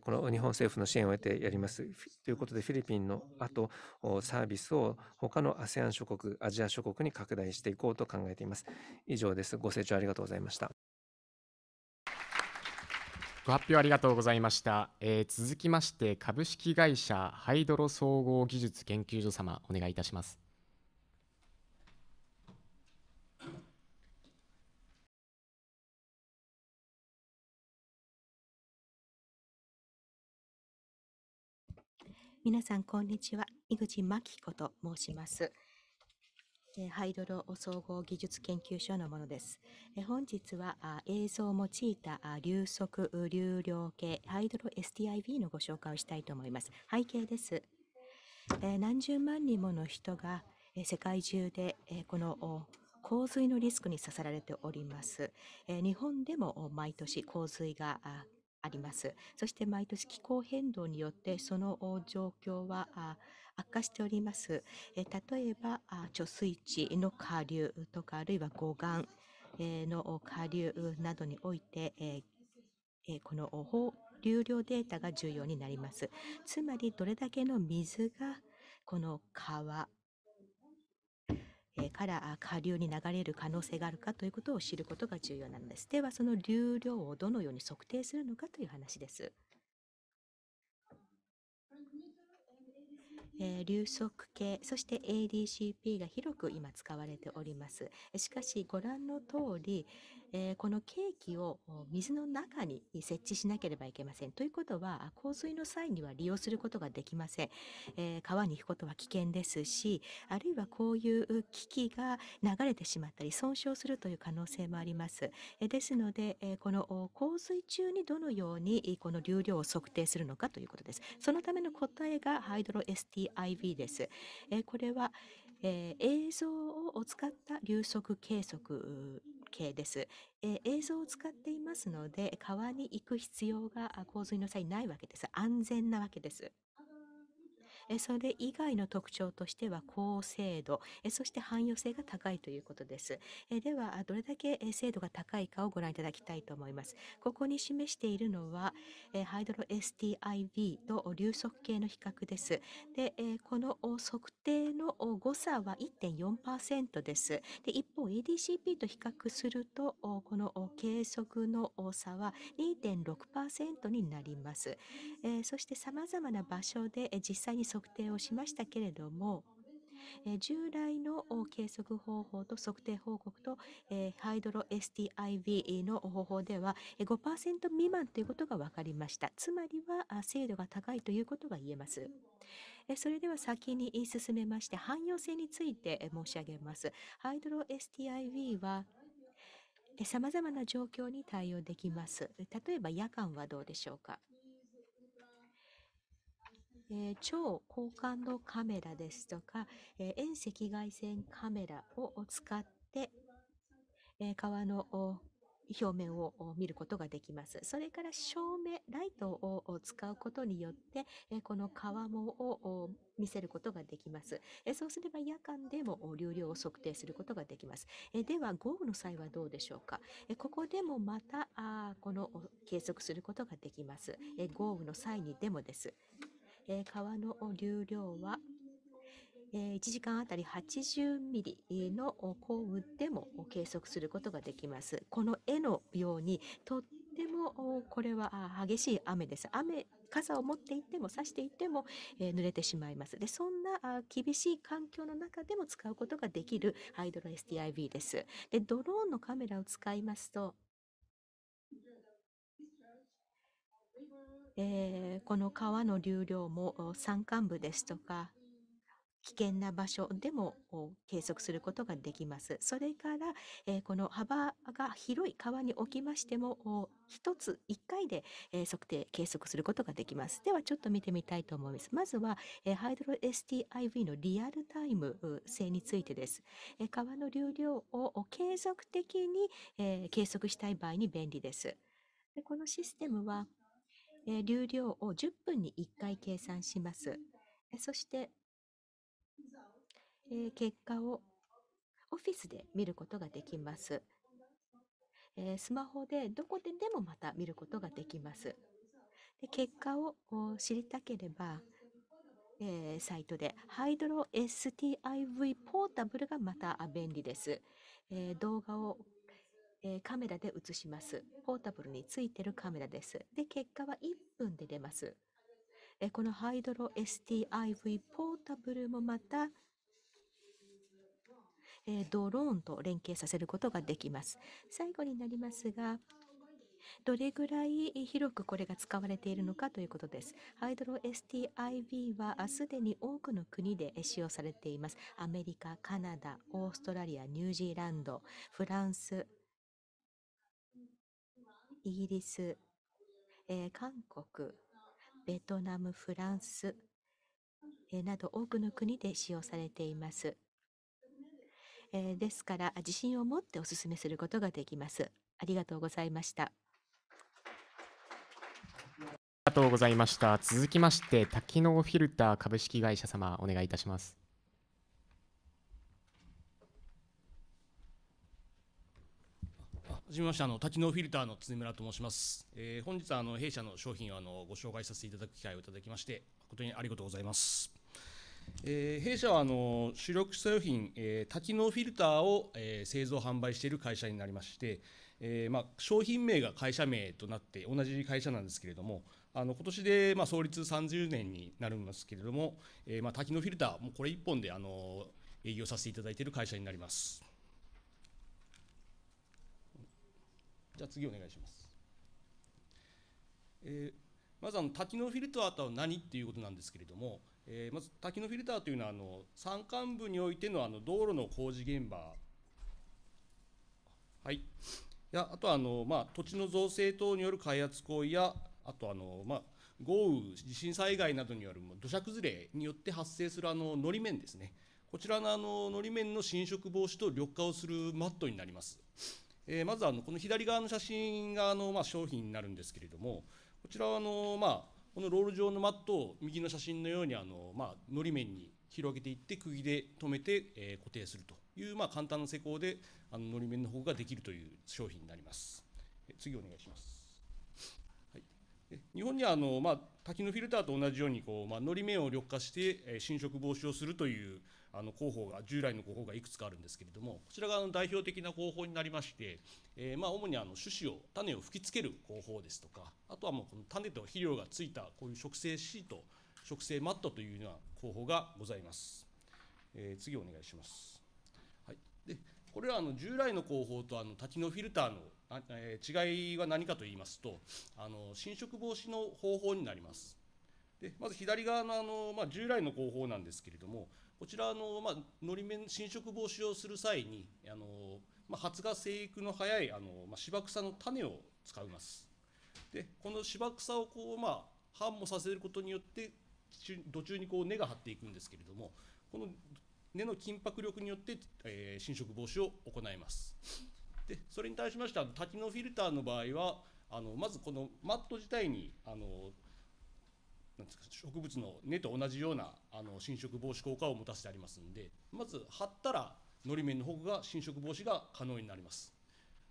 この日本政府の支援を得てやります。ということで、フィリピンの後、サービスを他の ASEAN 諸国、アジア諸国に拡大していこうと考えています。以上です。ご清聴ありがとうございました。ご発表ありがとうございました。えー、続きまして、株式会社ハイドロ総合技術研究所様、お願いいたします。皆さん、こんにちは。井口真紀子と申します。ハイドロ総合技術研究所のものです。本日は映像を用いた流速流量計ハイドロ STIV のご紹介をしたいと思います。背景です。何十万人もの人が世界中でこの洪水のリスクにささられております。日本でも毎年洪水があります。そして毎年気候変動によってその状況は悪化しております。例えば貯水池の下流とかあるいは護岸の下流などにおいてこの放流量データが重要になります。つまりどれだけの水がこの川から下流に流れる可能性があるかということを知ることが重要なのです。では、その流量をどのように測定するのかという話です。え流速計、そして ADCP が広く今使われております。しかし、ご覧の通り、えー、このケーキを水の中に設置しなければいけません。ということは、洪水の際には利用することができません。えー、川に行くことは危険ですし、あるいはこういう機器が流れてしまったり、損傷するという可能性もあります。えー、ですので、えこの洪水中にどのようにこの流量を測定するのかということです。そのための答えがハイドロ STIV です。えこれは、えー、映像を使った流速計測系です、えー、映像を使っていますので、川に行く必要が洪水の際ないわけです。安全なわけです。それ以外の特徴としては高精度、そして汎用性が高いということです。では、どれだけ精度が高いかをご覧いただきたいと思います。ここに示しているのは、ハイドロ STIV と流速計の比較です。で、この測定の誤差は1.4%です。で、一方、ADCP と比較すると、この計測の差は2.6%になります。そして様々な場所で実際に測定をしましたけれども、え従来の計測方法と測定報告と、えハイドロ STIV の方法では5%未満ということが分かりました。つまりは精度が高いということが言えます。それでは先に進めまして汎用性について申し上げます。ハイドロ STIV は様々な状況に対応できます。例えば夜間はどうでしょうか。えー、超高感度カメラですとか、えー、遠赤外線カメラを使って、えー、川の表面を見ることができます。それから照明、ライトを使うことによって、この川面を見せることができます。そうすれば夜間でも流量を測定することができます。では、豪雨の際はどうでしょうか。ここでもまた、この計測することができます。豪雨の際にでもです。えー、川の流量は、えー、1時間あたり80ミリの降雨でも計測することができます。この絵のようにとってもこれは激しい雨です。雨傘を持っていても差していても、えー、濡れてしまいます。で、そんな厳しい環境の中でも使うことができるハイドロ STIV です。で、ドローンのカメラを使いますと、えー、この川の流量も山間部ですとか危険な場所でも計測することができます。それから、えー、この幅が広い川におきましても、1つ1回で、えー、測定、計測することができます。では、ちょっと見てみたいと思います。まずは、えー、ハイドロ STIV のリアルタイム性についてです。え川の流量を継続的に、え計測したい場合に便利です。でこのシステムはえー、流量を10分に1回計算します。そして、えー、結果をオフィスで見ることができます。えー、スマホでどこででもまた見ることができます。で結果を知りたければ、えー、サイトでハイドロ STIV ポータブルがまた便利です。えー、動画をえー、カメラで映します。ポータブルについてるカメラです。で、結果は1分で出ます。えー、このハイドロ STIV ポータブルもまた、えー、ドローンと連携させることができます。最後になりますが、どれぐらい広くこれが使われているのかということです。ハイドロ STIV はすでに多くの国で使用されています。アメリカ、カナダ、オーストラリア、ニュージーランド、フランス、イギリス、えー、韓国、ベトナム、フランス、えー、など多くの国で使用されています。えー、ですから自信を持ってお勧めすることができます。ありがとうございました。ありがとうございました。続きまして、多機能フィルター株式会社様、お願いいたします。じめましてあの多機能フィルターの常村と申します。えー、本日はあの弊社の商品をあのご紹介させていただく機会をいただきまして誠にありがとうございます。えー、弊社はあの主力商品、えー、多機能フィルターを、えー、製造販売している会社になりまして、えー、まあ、商品名が会社名となって同じ会社なんですけれどもあの今年でまあ創立30年になるんですけれども、えまあ、多機能フィルターもうこれ1本であの営業させていただいている会社になります。じゃあ次お願いします。えー、まずあの多機能フィルターとは何っていうことなんですけれども、えー、まず多機能フィルターというのはあの山間部においてのあの道路の工事現場、はい、いやあとはあの、まあ、土地の造成等による開発行為やあとあの、まあ、豪雨地震災害などによる土砂崩れによって発生するあののり面ですねこちらのあののり面の侵食防止と緑化をするマットになります。えー、まずあのこの左側の写真があの、まあ、商品になるんですけれどもこちらはあの、まあ、このロール状のマットを右の写真のようにあの、まあ、のり面に広げていって釘で留めて、え固定するという、まあ、簡単な施工であののり面の方ができるという商品になります。次お願いします。はい、日本にはあの、まあ、滝のフィルターと同じようにこう、まあ、のり面を緑化して、え侵食防止をするというあの広報が従来の候法がいくつかあるんですけれどもこちらが代表的な方法になりまして、えー、まあ主にあの種子を種を吹きつける方法ですとかあとはもうこの種と肥料がついたこういう植生シート植生マットというような方法がございます、えー、次お願いします、はい、でこれらの従来の工法とあの滝のフィルターの違いは何かと言いますとあの侵食防止の方法になりますでまず左側のあの、まあ、従来の工法なんですけれどもこちらの、まあ、のり面侵食防止をする際にあの、まあ、発芽生育の早いあの、まあ、芝草の種を使いますでこの芝草をこう、まあ、繁茂させることによって途中にこう根が張っていくんですけれどもこの根の緊迫力によって、えー、侵食防止を行いますでそれに対しましてあの滝のフィルターの場合はあのまずこのマット自体にあのなんですか植物の根と同じようなあの侵食防止効果を持たせてありますんでまず張ったらのり面のほうが侵食防止が可能になります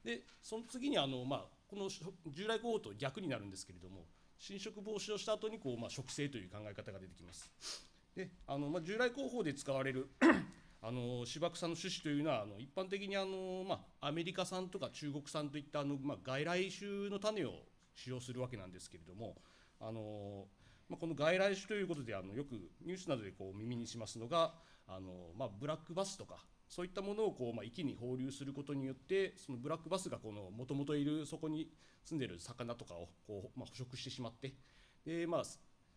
でその次にあの、まあ、この従来工法と逆になるんですけれども侵食防止をした後にこうまに、あ、植生という考え方が出てきますであの、まあ、従来工法で使われる あの芝草の種子というのはあの一般的にあの、まあ、アメリカ産とか中国産といったあの、まあ、外来種の種を使用するわけなんですけれどもあのまあ、この外来種ということであのよくニュースなどでこう耳にしますのがあの、まあ、ブラックバスとかそういったものをこう、まあ、池に放流することによってそのブラックバスがもともといるそこに住んでる魚とかをこう、まあ、捕食してしまってで、まあ、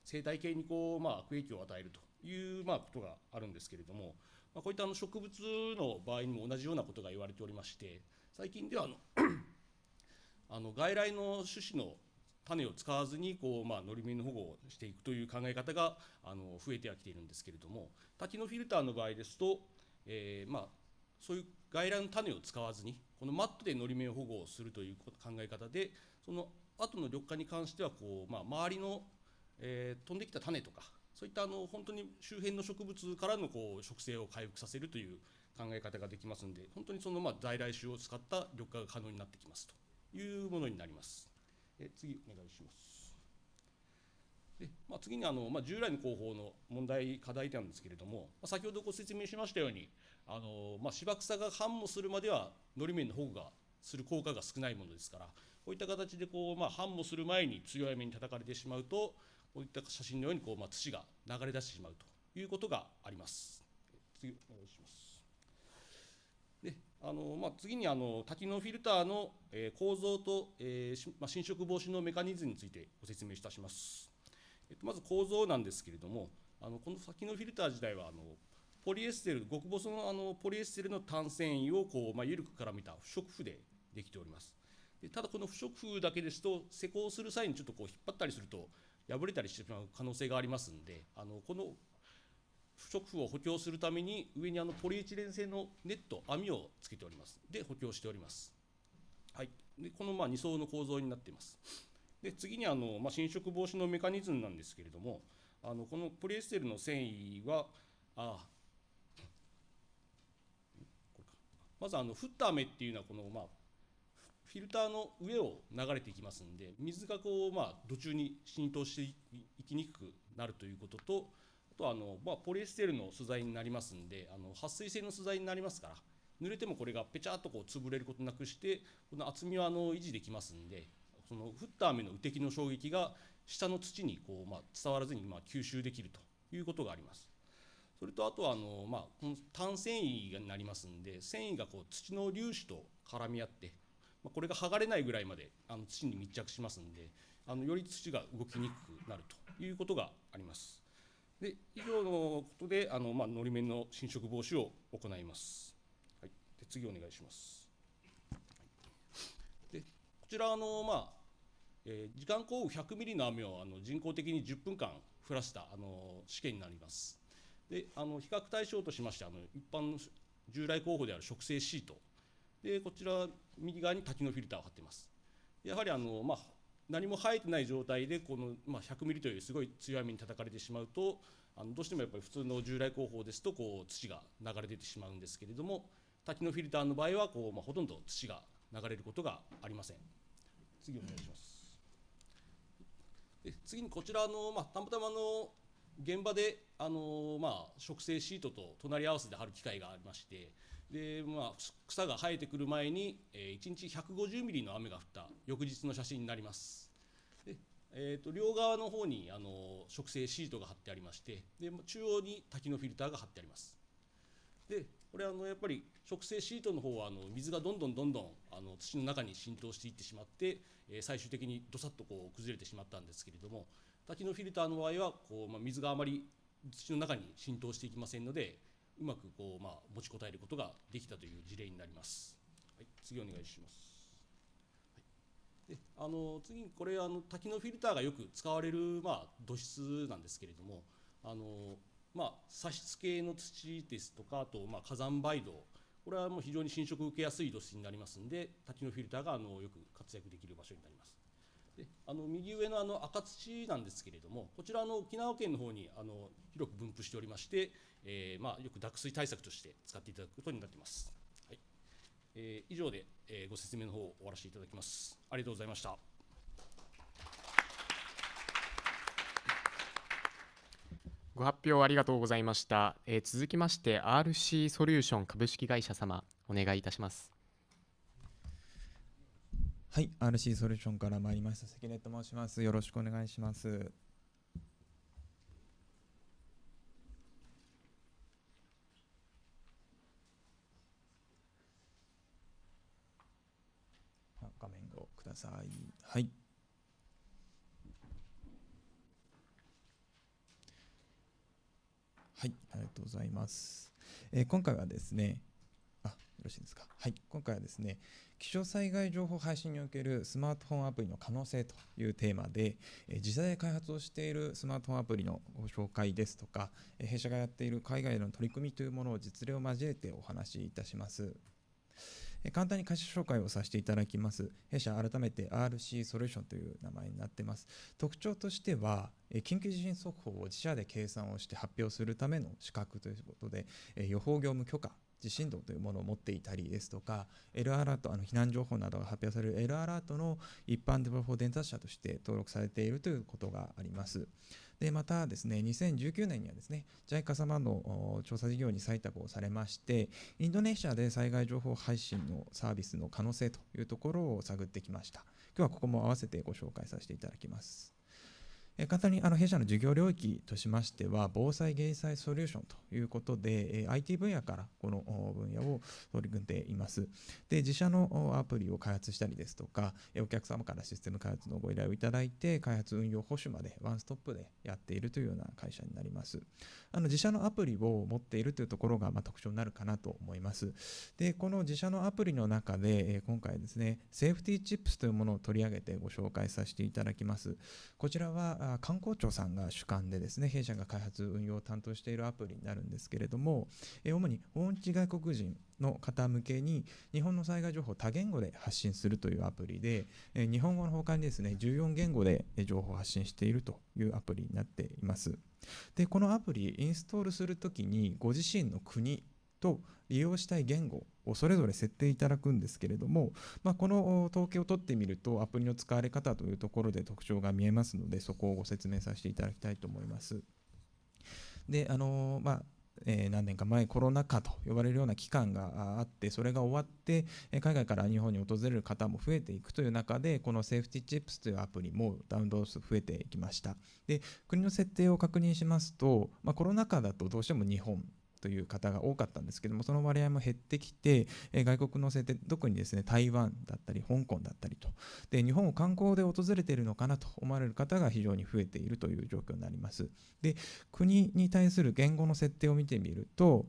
生態系にこう、まあ、悪影響を与えるという、まあ、ことがあるんですけれども、まあ、こういったあの植物の場合にも同じようなことが言われておりまして最近ではあの あの外来の種子の種を使わずにこう、まあ、のり面の保護をしていくという考え方があの増えてはきているんですけれども滝のフィルターの場合ですと、えー、まあ、そういう外来の種を使わずにこのマットでのり面保護をするという考え方でその後の緑化に関してはこう、まあ、周りの、えー、飛んできた種とかそういったあの本当に周辺の植物からのこう植生を回復させるという考え方ができますので本当にそのま在来種を使った緑化が可能になってきますというものになります。え次お願いします。でまあ、次にあの、まあ、従来の工法の問題、課題点なんですけれども、まあ、先ほどご説明しましたように、あのまあ、芝草が繁茂するまでは、のり面の保護がする効果が少ないものですから、こういった形でこう、まあ、繁茂する前に強い目に叩かれてしまうと、こういった写真のようにこう、まあ、土が流れ出してしまうということがあります。次お願いしますあのまあ、次にあの多機能フィルターの、えー、構造と、えーまあ、侵食防止のメカニズムについてご説明いたします、えっと、まず構造なんですけれどもあのこの多機能フィルター自体はあのポリエステル極細のあのポリエステルの単繊維をこう、まあ、緩く絡めた不織布でできておりますでただこの不織布だけですと施工する際にちょっとこう引っ張ったりすると破れたりしてしまう可能性がありますんであのこの不織布を補強するために上にあのポリエチレン製のネット網をつけておりますで補強しております、はい、でこのまあ2層の構造になっていますで次にあの、まあ、侵食防止のメカニズムなんですけれどもあのこのポリエステルの繊維はあまずあの降った雨っていうのはこのまあフィルターの上を流れていきますんで水がこうまあ途中に浸透していきにくくなるということととあの、まあ、ポリエステルの素材になりますんであの撥水性の素材になりますから濡れてもこれがぺちゃっとこう潰れることなくしてこの厚みはあの維持できますんでその降った雨の雨滴の衝撃が下の土にこう、まあ、伝わらずに、まあ、吸収できるということがあります。それとあとはあの、まあ、この単繊維になりますんで繊維がこう土の粒子と絡み合ってまこれが剥がれないぐらいまであの土に密着しますんであのより土が動きにくくなるということがあります。で以上のことで、あのまあ、のり面の侵食防止を行います。はい、で次、お願いします。でこちらの、まあえー、時間降雨100ミリの雨をあの人工的に10分間降らしたあの試験になります。であの比較対象としましてあの一般の従来候補である植生シートでこちら右側に滝のフィルターを貼っています。やはりあの、まあ、何も生えてない状態でこの、まあ、100ミリというすごい強い雨に叩かれてしまうとあのどうしてもやっぱり普通の従来工法ですとこう土が流れ出てしまうんですけれども滝のフィルターの場合はこう、まあ、ほとんど土が流れることがありません次お願いしますで次にこちらの、まあ、たまたまの現場であの、まあ、植生シートと隣り合わせで貼る機械がありましてで、まあ、草が生えてくる前に、えー、1日150ミリの雨が降った翌日の写真になります。でえーと、両側の方にあの植生シートが貼ってありましてで中央に滝のフィルターが貼ってあります。でこれあのやっぱり植生シートの方はあの水がどんどんどんどんあの土の中に浸透していってしまって、えー、最終的にどさっとこう崩れてしまったんですけれども滝のフィルターの場合はこう、まあ、水があまり土の中に浸透していきませんのでうまくこう、まあ、持ちこたえることができたという事例になります。はい、次お願いします。であの次にこれあの滝のフィルターがよく使われる、まあ、土質なんですけれどもあの、まあ、砂質系の土ですとかあと、まあ、火山灰土これはもう非常に侵食受けやすい土質になりますので滝のフィルターがあのよく活躍できる場所になります。であの右上のあの赤土なんですけれどもこちらの沖縄県の方にあの広く分布しておりまして、えー、まあ、よく濁水対策として使っていただくことになっています、はいえー、以上で、えー、ご説明の方を終わらせていただきますありがとうございましたご発表ありがとうございました、え続きまして RC ソリューション株式会社様お願いいたしますはい、RC ソリューションから参りました、関根と申します。よろしくお願いします。画面をください。はい。はい、ありがとうございます。えー、今回はですね、あ、よろしいですか。はい、今回はですね、気象災害情報配信におけるスマートフォンアプリの可能性というテーマで、え自社で開発をしているスマートフォンアプリのご紹介ですとか、え弊社がやっている海外の取り組みというものを実例を交えてお話しいたします。簡単に会社紹介をさせていただきます。弊社改めて RC ソリューションという名前になっています。特徴としては、緊急地震速報を自社で計算をして発表するための資格ということで、予報業務許可地震動というものを持っていたりですとか、L アラート、あの避難情報などが発表される L アラートの一般デバフォー伝達者として登録されているということがあります。でまたですね、2019年にはですね、JICA 様の調査事業に採択をされまして、インドネシアで災害情報配信のサービスの可能性というところを探ってきました。今日はここも合わせてご紹介させていただきます。簡単にあの弊社の事業領域としましては、防災・減災ソリューションということで、IT 分野からこの分野を取り組んでいます。で、自社のアプリを開発したりですとか、お客様からシステム開発のご依頼をいただいて、開発運用保守までワンストップでやっているというような会社になります。あの自社のアプリを持っているというところがま特徴になるかなと思います。で、この自社のアプリの中で、今回ですね、セーフティーチップスというものを取り上げてご紹介させていただきます。こちらは観光庁さんが主管でですね弊社が開発運用を担当しているアプリになるんですけれども主に訪日外国人の方向けに日本の災害情報を多言語で発信するというアプリで日本語のかにですね14言語で情報を発信しているというアプリになっていますでこのアプリインストールするときにご自身の国と利用したい言語をそれぞれ設定いただくんですけれども、まあ、この統計を取ってみるとアプリの使われ方というところで特徴が見えますのでそこをご説明させていただきたいと思います。であのまあえ何年か前コロナ禍と呼ばれるような期間があってそれが終わって海外から日本に訪れる方も増えていくという中でこのセーフティチップスというアプリもダウンロード数増えていきましたで国の設定を確認しますと、まあ、コロナ禍だとどうしても日本という方が多かったんですけどもその割合も減ってきて、え外国の設定、特にですね台湾だったり香港だったりとで日本を観光で訪れているのかなと思われる方が非常に増えているという状況になりますで国に対する言語の設定を見てみると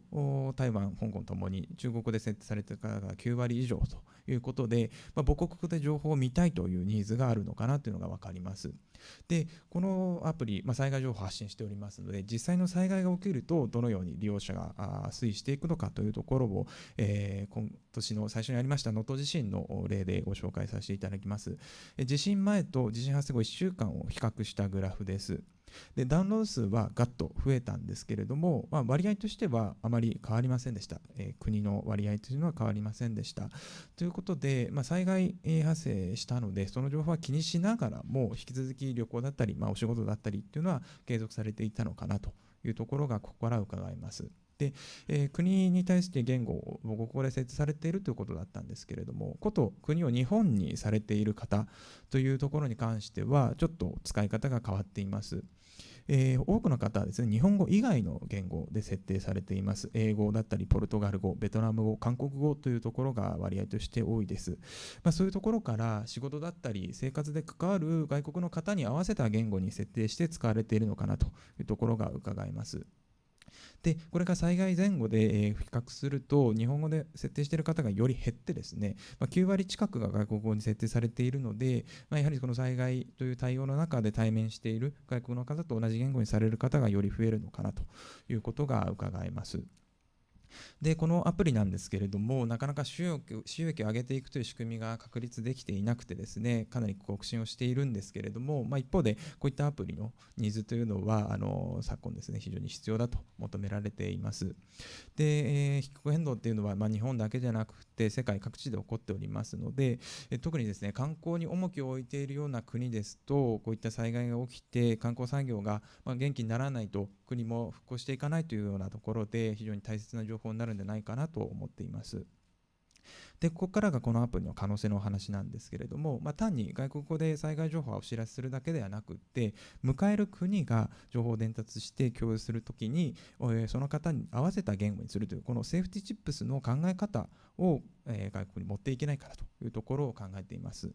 台湾香港ともに中国で設定されている方が9割以上ということで、まあ、母国で情報を見たいというニーズがあるのかなというのが分かりますでこのアプリ、まあ、災害情報を発信しておりますので実際の災害が起きるとどのように利用者がが推移していくのかというところを、えー、今年の最初にありました能登地震の例でご紹介させていただきます。地震前と地震発生後1週間を比較したグラフです。でダウンロード数はガッと増えたんですけれども、まあ、割合としてはあまり変わりませんでした、えー、国の割合というのは変わりませんでした。ということで、まあ、災害発生したので、その情報は気にしながらも、引き続き旅行だったり、まあ、お仕事だったりというのは継続されていたのかなというところが、ここから伺います。で、えー、国に対して言語を母国語で設置されているということだったんですけれどもこと国を日本にされている方というところに関してはちょっと使い方が変わっています。えー、多くの方はですね日本語以外の言語で設定されています英語だったりポルトガル語ベトナム語韓国語というところが割合として多いです、まあ、そういうところから仕事だったり生活で関わる外国の方に合わせた言語に設定して使われているのかなというところが伺えます。でこれが災害前後で、え比較すると日本語で設定している方がより減ってですね、ま9割近くが外国語に設定されているので、まやはりこの災害という対応の中で対面している外国の方と同じ言語にされる方がより増えるのかなということが伺えます。でこのアプリなんですけれどもなかなか収益収益を上げていくという仕組みが確立できていなくてですねかなり促進をしているんですけれども、まあ、一方でこういったアプリのニーズというのはあの昨今ですね非常に必要だと求められていますで、えー、気候変動っていうのは、まあ、日本だけじゃなくて世界各地で起こっておりますので、え特にですね観光に重きを置いているような国ですとこういった災害が起きて観光産業が、ま元気にならないと国も復興していかないというようなところで非常に大切な情報情報になるんじゃないかなと思っています。でここからがこのアプリの可能性のお話なんですけれども、まあ、単に外国語で災害情報をお知らせするだけではなくって迎える国が情報を伝達して共有するときに、えその方に合わせた言語にするというこのセーフティチップスの考え方を、え外国に持っていけないからというところを考えています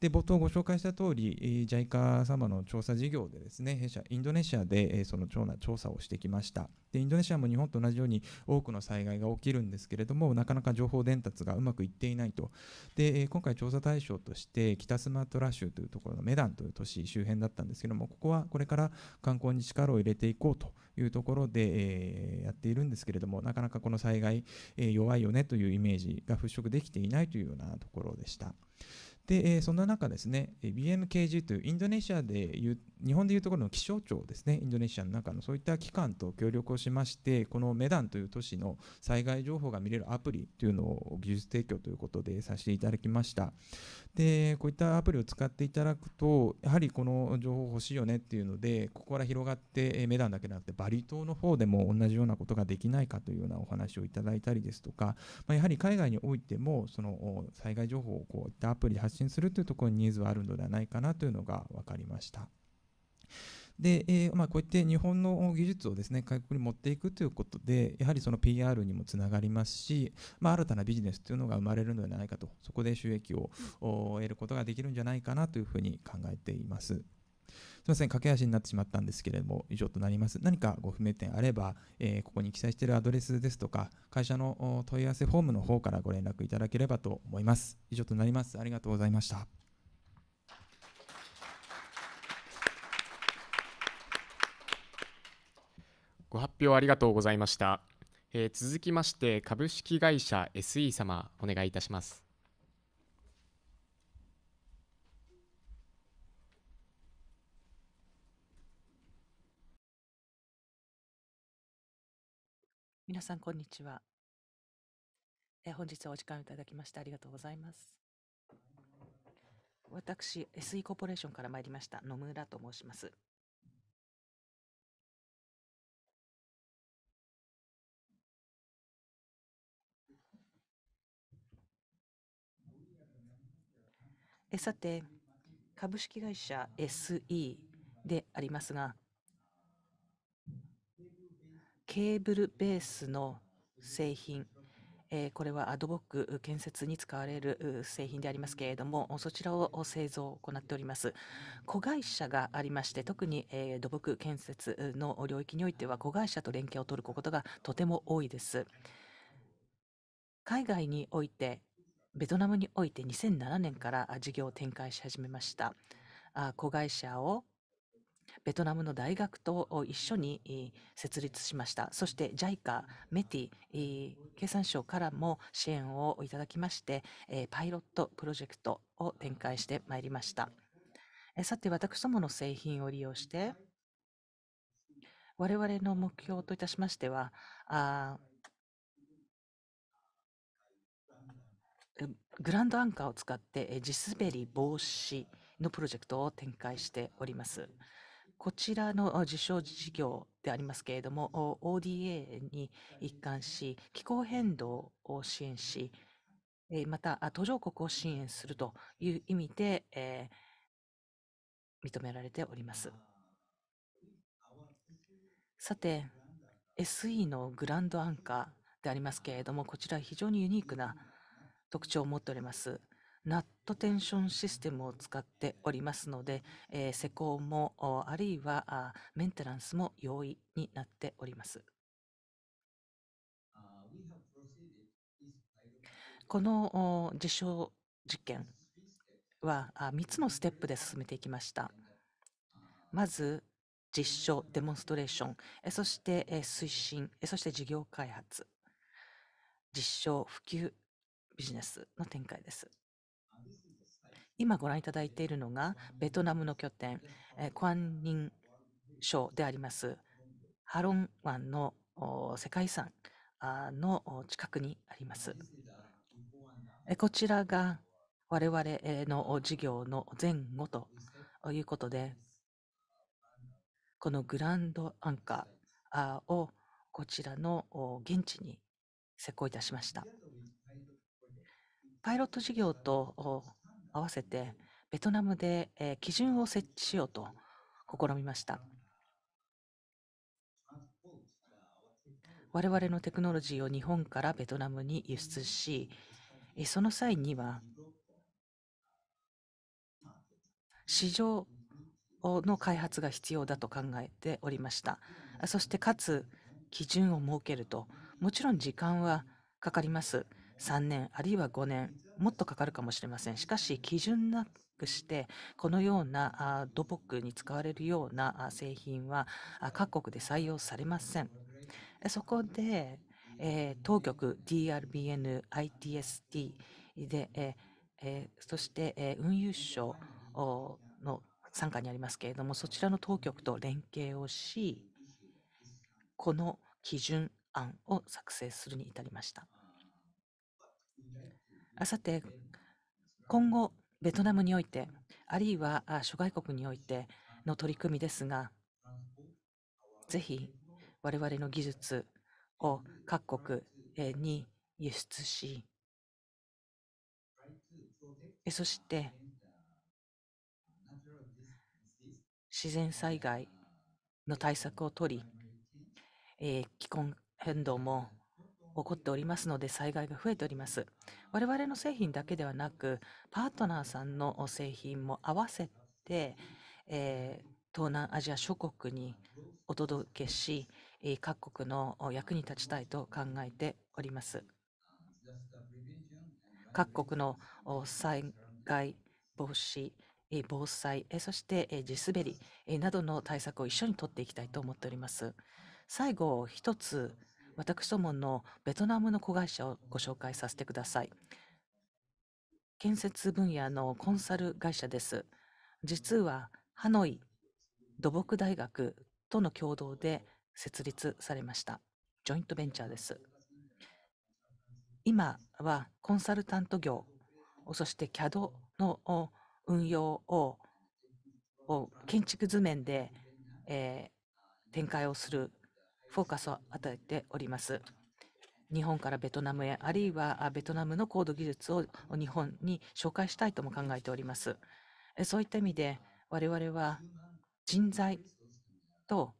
で冒頭ご紹介した通り、JICA 様の調査事業でですね、弊社、インドネシアでその調査をしてきました。で、インドネシアも日本と同じように多くの災害が起きるんですけれども、なかなか情報伝達がうまくいっていないと。で、今回調査対象として、北スマトラ州というところのメダンという都市周辺だったんですけども、ここはこれから観光に力を入れていこうというところで、やっているんですけれども、なかなかこの災害、弱いよねというイメージが払拭できていないというようなところでした。で、えそんな中ですね、BMKG というインドネシアでいう、日本でいうところの気象庁ですね、インドネシアの中のそういった機関と協力をしまして、このメダンという都市の災害情報が見れるアプリというのを技術提供ということでさせていただきました。でこういったアプリを使っていただくとやはりこの情報欲しいよねっていうのでここから広がってメダンだけじゃなくてバリ島の方でも同じようなことができないかというようなお話をいただいたりですとか、まあ、やはり海外においてもその災害情報をこういったアプリで発信するというところにニーズはあるのではないかなというのが分かりました。で、えー、まあ、こうやって日本の技術をですね外国に持っていくということでやはりその PR にもつながりますし、まあ、新たなビジネスというのが生まれるのではないかとそこで収益を得ることができるんじゃないかなというふうに考えています。すみません、駆け足になってしまったんですけれども、以上となります。何かご不明点あれば、えー、ここに記載しているアドレスですとか、会社の問い合わせフォームの方からご連絡いただければと思います。以上となります。ありがとうございました。ご発表ありがとうございました。えー、続きまして、株式会社 SE 様、お願いいたします。皆さん、こんにちは。えー、本日はお時間いただきましてありがとうございます。私、SE コーポレーションから参りました、野村と申します。えさて、株式会社 SE でありますが、ケーブルベースの製品、えこれはアドボック建設に使われる製品でありますけれども、そちらを製造を行っております。子会社がありまして、特に、え土木建設の領域においては、子会社と連携を取ることがとても多いです。海外においてベトナムにおいて2007年から事業を展開し始めました子会社をベトナムの大学と一緒に設立しました。そして JICA、メティ、経産省からも支援をいただきまして、パイロットプロジェクトを展開してまいりました。さて、私どもの製品を利用して、我々の目標といたしましては、グランドアンカーを使って地滑り防止のプロジェクトを展開しております。こちらの受賞事業でありますけれども、ODA に一貫し、気候変動を支援し、また途上国を支援するという意味で、えー、認められております。さて、SE のグランドアンカーでありますけれども、こちら非常にユニークな特徴を持っております。ナットテンションシステムを使っておりますので、えー、施工もあるいはメンテナンスも容易になっております。この実証実験は3つのステップで進めていきました。まず実証、デモンストレーション、そして推進、そして事業開発、実証、普及、ビジネスの展開です。今ご覧いただいているのがベトナムの拠点、クアンニン省でありますハロン湾の世界遺産の近くにあります。こちらが我々の事業の前後ということで、このグランドアンカーをこちらの現地に施工いたしました。パイロット事業と合わせて、ベトナムで基準を設置しようと試みました。我々のテクノロジーを日本からベトナムに輸出し、その際には、市場の開発が必要だと考えておりました。そして、かつ基準を設けると、もちろん時間はかかります。3年あるいは5年もっとかかるかもしれませんしかし基準なくしてこのような土木に使われるような製品は各国で採用されませんそこで、え当局 DRBNITST で、ええそして、え運輸省の傘下にありますけれどもそちらの当局と連携をしこの基準案を作成するに至りました。さて、今後、ベトナムにおいて、あるいは諸外国においての取り組みですが、ぜひ我々の技術を各国に輸出し、そして自然災害の対策を取り、気候変動も起こっておりますので災害が増えております。我々の製品だけではなく、パートナーさんの製品も合わせて、えー、東南アジア諸国にお届けし、各国の役に立ちたいと考えております。各国の災害防止、防災、そして地滑りなどの対策を一緒に取っていきたいと思っております。最後、一つ私どものベトナムの子会社をご紹介させてください。建設分野のコンサル会社です。実はハノイ土木大学との共同で設立されました。ジョイントベンチャーです。今はコンサルタント業、そして CAD の運用を建築図面で、えー、展開をするフォーカスを与えております。日本からベトナムへ、あるいはベトナムの高度技術を日本に紹介したいとも考えております。そういった意味で、我々は人材と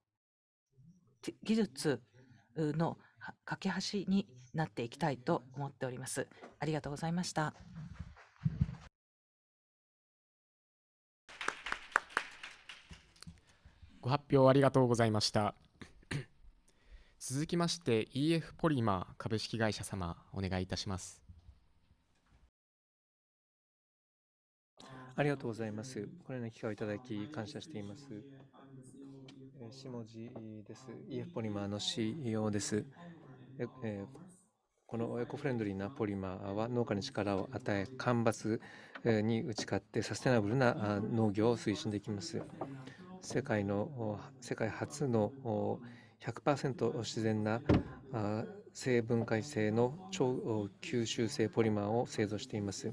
技術の架け橋になっていきたいと思っております。ありがとうございました。ご発表ありがとうございました。続きまして EF ポリマー株式会社様お願いいたしますありがとうございますこのような機会をいただき感謝しています下地です EF ポリマーの CEO ですえこのエコフレンドリーなポリマーは農家に力を与え干ばつに打ち勝ってサステナブルな農業を推進できます世界の世界初の100%自然な生分解性の超吸収性ポリマーを製造しています。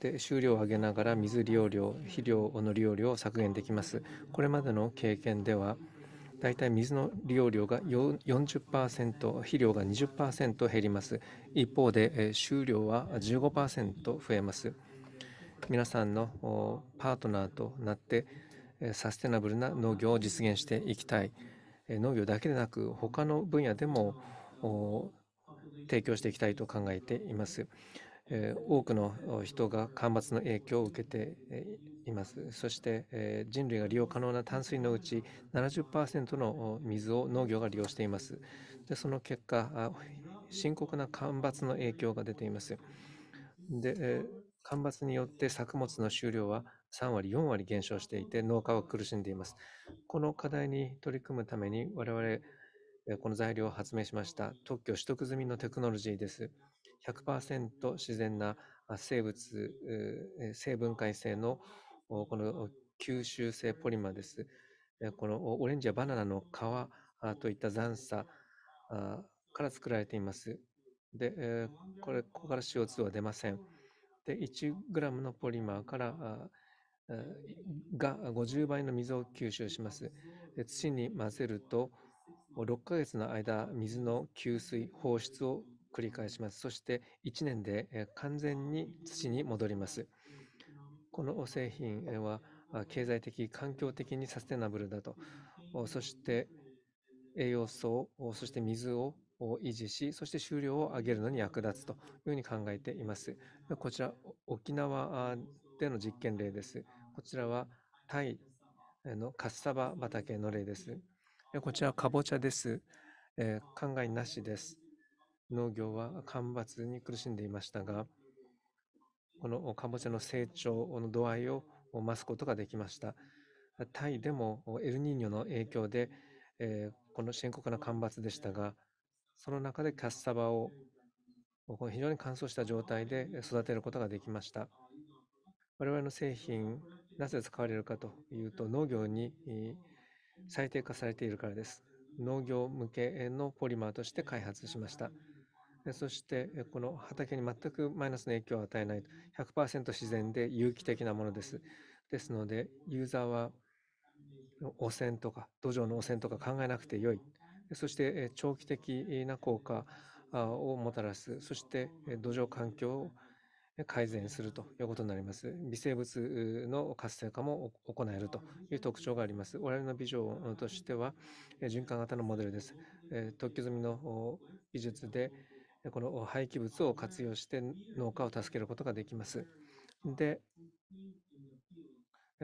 で収量を上げながら水利用量肥料の利用量を削減できますこれまでの経験ではだいたい水の利用量が40%肥料が20%減ります一方で収量は15%増えます皆さんのパートナーとなってサステナブルな農業を実現していきたい農業だけでなく他の分野でも提供していきたいと考えています。多くの人が干ばつの影響を受けています。そして人類が利用可能な淡水のうち70%の水を農業が利用しています。でその結果、深刻な干ばつの影響が出ています。で干ばつによって作物の収量は3割、4割減少していて、農家は苦しんでいます。この課題に取り組むために、我々、この材料を発明しました特許取得済みのテクノロジーです。100%自然な生物、生分解性のこの吸収性ポリマーです。このオレンジやバナナの皮といった残差から作られています。で、これ、ここから CO2 は出ません。で、1g のポリマーからが50倍の水を吸収します。土に混ぜると6ヶ月の間、水の吸水、放出を繰り返します。そして1年で完全に土に戻ります。この製品は経済的、環境的にサステナブルだと、そして栄養素を、そして水を維持し、そして収量を上げるのに役立つというふうに考えています。こちら、沖縄での実験例です。こちらはタイのカッサバ畑の例です。こちらはカボチャです。えー、考えなしです。農業は干ばつに苦しんでいましたが、このカボチャの成長の度合いを増すことができました。タイでもエルニーニョの影響で、えー、この深刻な干ばつでしたが、その中でカッサバを非常に乾燥した状態で育てることができました。我々の製品、なぜ使われるかというと、農業に最低化されているからです。農業向けのポリマーとして開発しました。そして、この畑に全くマイナスの影響を与えない、100%自然で有機的なものです。ですので、ユーザーは汚染とか、土壌の汚染とか考えなくてよい。そして、長期的な効果をもたらす。そして、土壌環境を改善するということになります。微生物の活性化も行えるという特徴があります。我々のビジョンとしては、循環型のモデルです。特許済みの技術で、この廃棄物を活用して農家を助けることができます。で、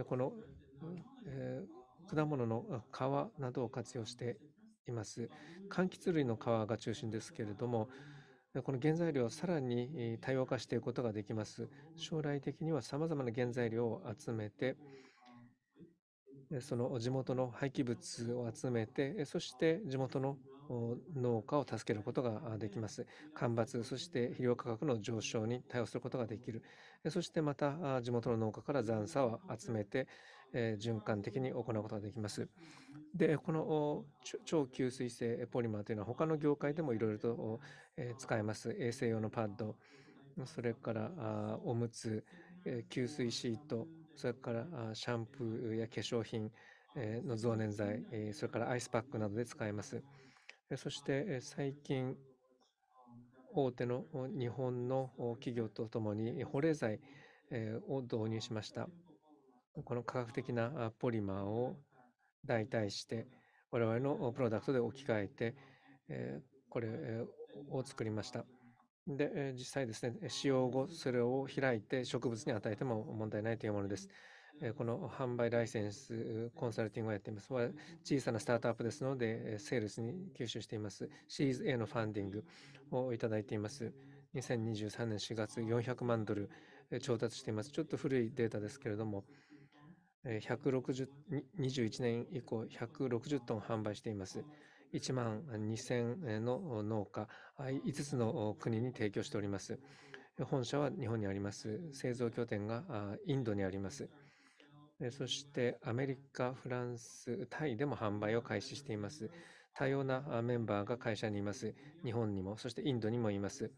この、えー、果物の皮などを活用しています。柑橘類の皮が中心ですけれども、この原材料をさらに多様化していくことができます。将来的にはさまざまな原材料を集めて、その地元の廃棄物を集めて、そして地元の農家を助けることができます。干ばつ、そして肥料価格の上昇に対応することができる。そしてまた地元の農家から残差を集めて、え循環的に行うことができます。で、この超吸水性ポリマーというのは他の業界でもいろいろと、え使えます。衛生用のパッド、それからおむつ、え吸水シート、それからシャンプーや化粧品の増粘剤、それからアイスパックなどで使えます。そして最近、大手の日本の企業とともに保冷剤を導入しました。この科学的なポリマーを代替して我々のプロダクトで置き換えて、これを作りました。で、実際ですね、使用後、それを開いて植物に与えても問題ないというものです。この販売ライセンスコンサルティングをやっています。小さなスタートアップですので、セールスに吸収しています。シリーズ A のファンディングをいただいています。2023年4月、400万ドル調達しています。ちょっと古いデータですけれども、2 1年以降、160トン販売しています。1万2000の農家、5つの国に提供しております。本社は日本にあります。製造拠点がインドにあります。そしてアメリカ、フランス、タイでも販売を開始しています。多様なメンバーが会社にいます。日本にも、そしてインドにもいます。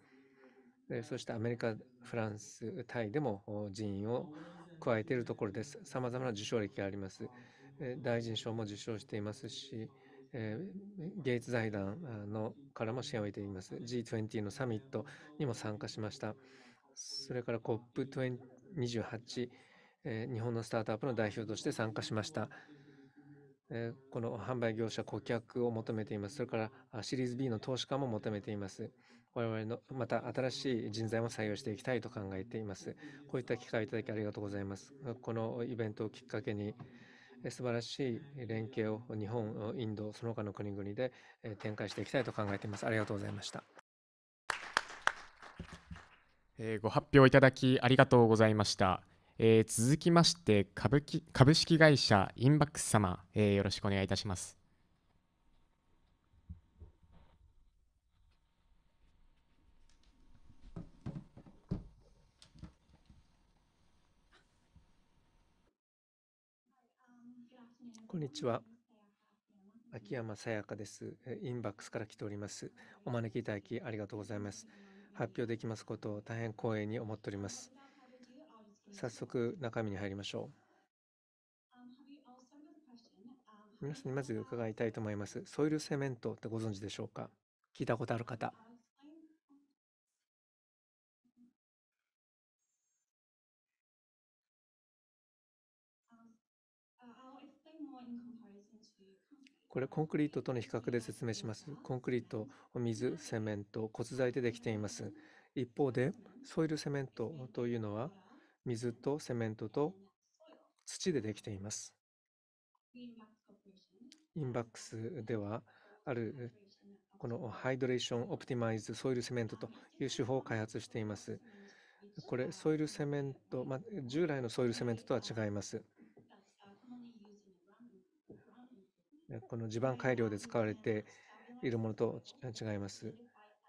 そしてアメリカ、フランス、タイでも人員を加えているところです。さまざまな受賞歴があります。大臣賞も受賞していますし、ゲイツ財団のからも支援を得ています。G20 のサミットにも参加しました。それから COP28、日本のスタートアップの代表として参加しました。この販売業者、顧客を求めています。それからシリーズ B の投資家も求めています。我々のまた新しい人材も採用していきたいと考えています。こういった機会をいただきありがとうございます。このイベントをきっかけに素晴らしい連携を日本、インド、その他の国々で展開していきたいと考えています。ありがとうございました。えご発表いただきありがとうございました。えー、続きまして株式会社インバックス様、えー、よろしくお願いいたします。こんにちは。秋山さやかです。インバックスから来ております。お招きいただきありがとうございます。発表できますことを大変光栄に思っております。早速中身に入りましょう。皆さんにまず伺いたいと思います。ソイルセメントってご存知でしょうか聞いたことある方。これコンクリートとの比較で説明します。コンクリート、お水、セメント、骨材でできています。一方で、ソイルセメントというのは、水とセメントと土でできています。インバックスでは、あるこのハイドレーションオプティマイズソイルセメントという手法を開発しています。これ、ソイルセメント、まあ、従来のソイルセメントとは違います。この地盤改良で使われているものと違います。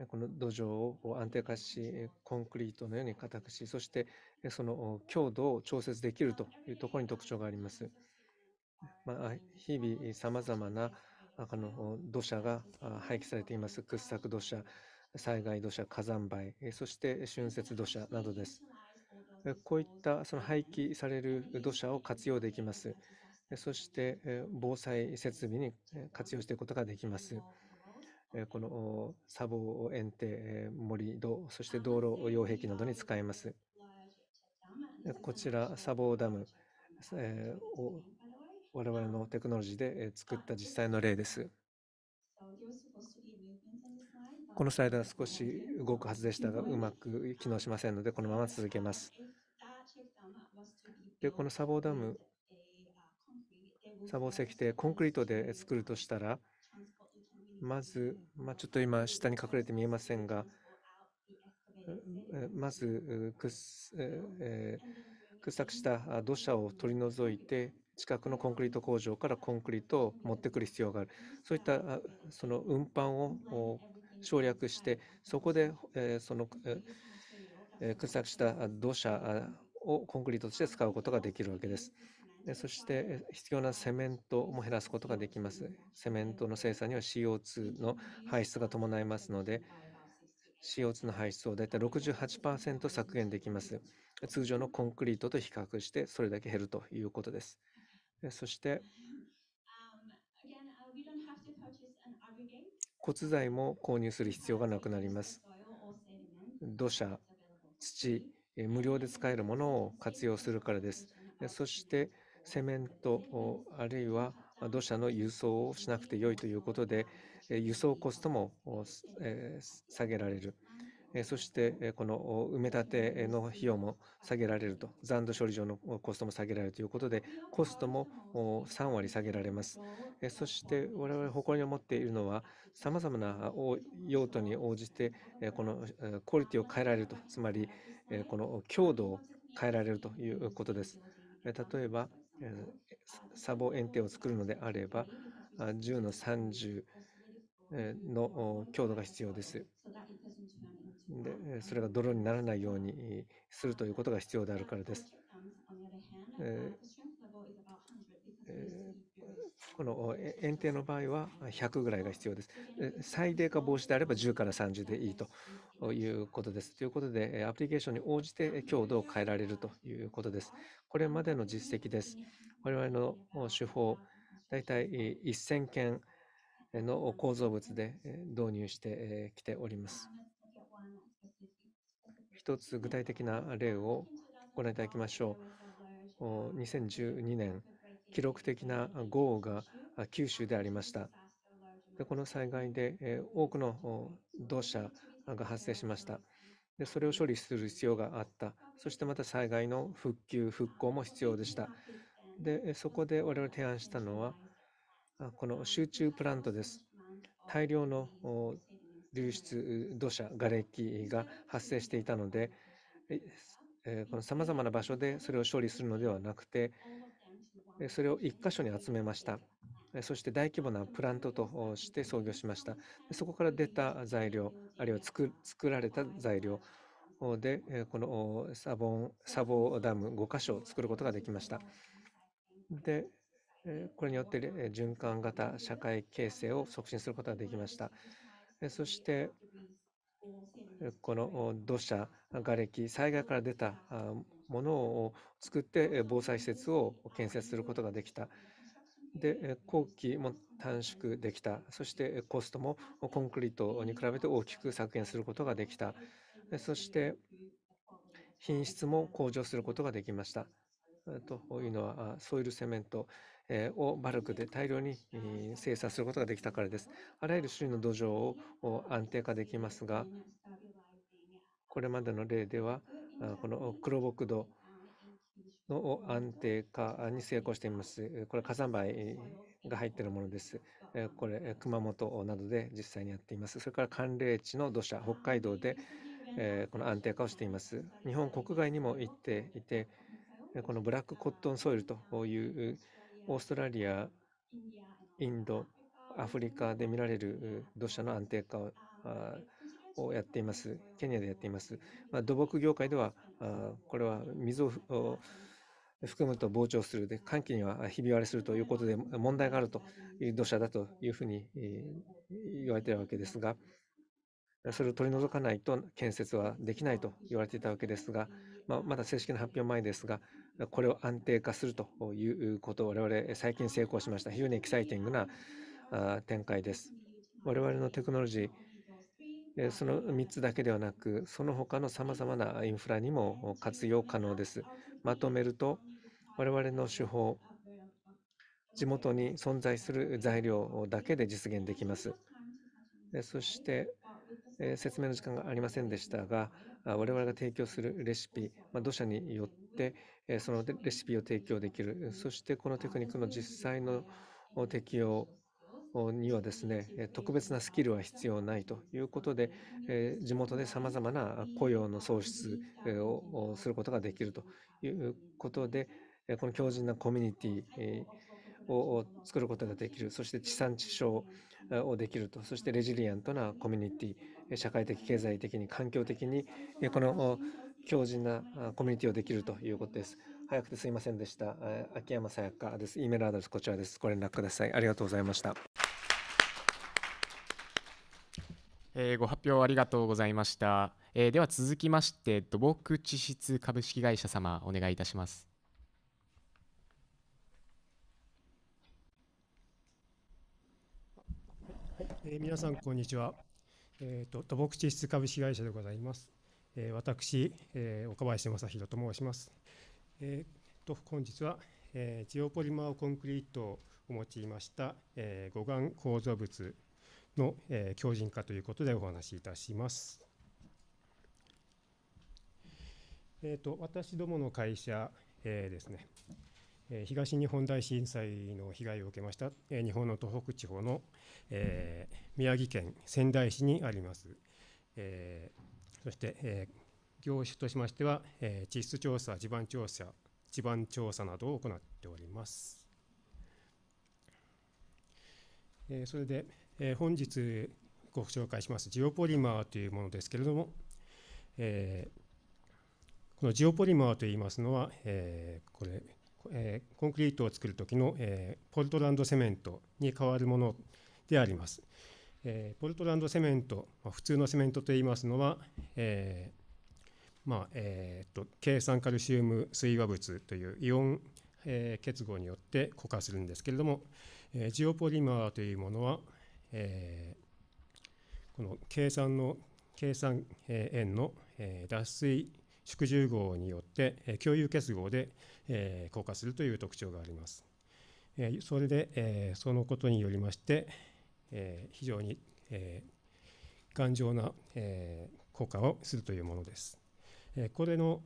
この土壌を安定化し、コンクリートのように硬くし、そしてその強度を調節できるというところに特徴があります。まあ、日々、さまざまなあの土砂が廃棄されています。掘削土砂、災害土砂、火山灰、そして春節土砂などです。こういったその廃棄される土砂を活用できます。そして防災設備に活用していくことができます。この砂防、園庭、盛り土、そして道路擁壁などに使えます。こちら、砂防ダムを我々のテクノロジーで作った実際の例です。このスライドは少し動くはずでしたが、うまく機能しませんので、このまま続けます。で、この砂防ダム砂防石でコンクリートで作るとしたら、まず、まあ、ちょっと今下に隠れて見えませんが、まず掘削した土砂を取り除いて、近くのコンクリート工場からコンクリートを持ってくる必要がある。そういったその運搬を省略して、そこでその掘削した土砂をコンクリートとして使うことができるわけです。そして必要なセメントも減らすことができます。セメントの生産には CO2 の排出が伴いますので、CO2 の排出をだいたい68%削減できます。通常のコンクリートと比較してそれだけ減るということです。そして骨材も購入する必要がなくなります。土砂、土、無料で使えるものを活用するからです。そしてセメントあるいは土砂の輸送をしなくてよいということで輸送コストも下げられる。そしてこの埋め立ての費用も下げられると、残土処理場のコストも下げられるということで、コストも3割下げられます。そして我々誇りに思っているのは、さまざまな用途に応じて、このクオリティを変えられると、つまりこの強度を変えられるということです。例えば、サボエンテを作るのであれば、10の30の強度が必要です。でそれが泥にならないようにするということが必要であるからです。えこの園堤の場合は100ぐらいが必要です。最低化防止であれば10から30でいいとということです。ということで、アプリケーションに応じて強度を変えられるということです。これまでの実績です。我々の手法、大体1000件の構造物で導入してきております。一つ具体的な例をご覧いただきましょう。2012年、記録的な豪雨が九州でありました。でこの災害で多くの同社が発生しました。でそれを処理する必要があった。そしてまた災害の復旧、復興も必要でした。でそこで我々提案したのは、この集中プラントです。大量の流出、土砂、瓦礫が発生していたので、さまざまな場所でそれを処理するのではなくて、それを1箇所に集めました。そして大規模なプラントとして創業しましたそこから出た材料あるいは作られた材料でこのサボンサボダム5箇所を作ることができましたでこれによって循環型社会形成を促進することができましたそしてこの土砂瓦礫災害から出たものを作って防災施設を建設することができたで、工期も短縮できた。そしてコストもコンクリートに比べて大きく削減することができた。そして品質も向上することができました。というのはソイルセメントをバルクで大量に生産することができたからです。あらゆる種類の土壌を安定化できますが、これまでの例では、この黒木土のを安定化に成功しています。これ火山灰が入っているものです。これ熊本などで実際にやっています。それから寒冷地の土砂、北海道でこの安定化をしています。日本国外にも行っていて、このブラックコットンソイルというオーストラリア、インド、アフリカで見られる土砂の安定化ををやっています。ケニアでやっています。まあ、土木業界では、これは水を含むと膨張するで、寒気にはひび割れするということで問題があるという土砂だというふうに言われているわけですが、それを取り除かないと建設はできないと言われていたわけですが、まあ、まだ正式な発表前ですが、これを安定化するということを我々最近成功しました。非常にエキサイティングな展開です。我々のテクノロジー、その3つだけではなく、その他のさまざまなインフラにも活用可能です。まとめると、我々の手法、地元に存在する材料だけで実現できます。そして、説明の時間がありませんでしたが、我々が提供するレシピ、ま土砂によってそのレシピを提供できる、そしてこのテクニックの実際の適用にはですね、特別なスキルは必要ないということで、地元でさまざまな雇用の創出をすることができるということで、この強靭なコミュニティを作ることができる、そして地産地消をできると、そしてレジリエントなコミュニティ、社会的、経済的に、環境的に、この強靭なコミュニティをできるということです。早くてすいませんでした。秋山さやかです。e メールアドレスこちらです。ご連絡ください。ありがとうございました。えー、ご発表ありがとうございました。えー、では続きまして、土木地質株式会社様、お願いいたします。はいえー、皆さん、こんにちは。えーと、土木地質株式会社でございます。えー、私、えー、岡林正弘と申します。えーと、本日は、えー、ジオポリマーコンクリートを用いました、えー、護岸構造物の、えー、強靭化ということでお話しいたします。えーと、と私どもの会社、えー、ですね東日本大震災の被害を受けました日本の東北地方の、えー、宮城県仙台市にあります、えー、そして、えー、業種としましては、えー、地質調査地盤調査地盤調査などを行っております、えー、それで、えー、本日ご紹介しますジオポリマーというものですけれども、えー、このジオポリマーといいますのは、えー、これえー、コンクリートを作る時の、えー、ポルトランドセメントに代わるものであります。えー、ポルトランドセメント、まあ、普通のセメントといいますのは、えまあ、えーと、と計酸カルシウム水和物というイオン、え結合によって固化するんですけれども、えジオポリマーというものは、えこの計酸の計算えー、の、え脱水縮重号によって共有結合で硬化するという特徴があります。それでそのことによりまして非常に頑丈な効果をするというものです。これの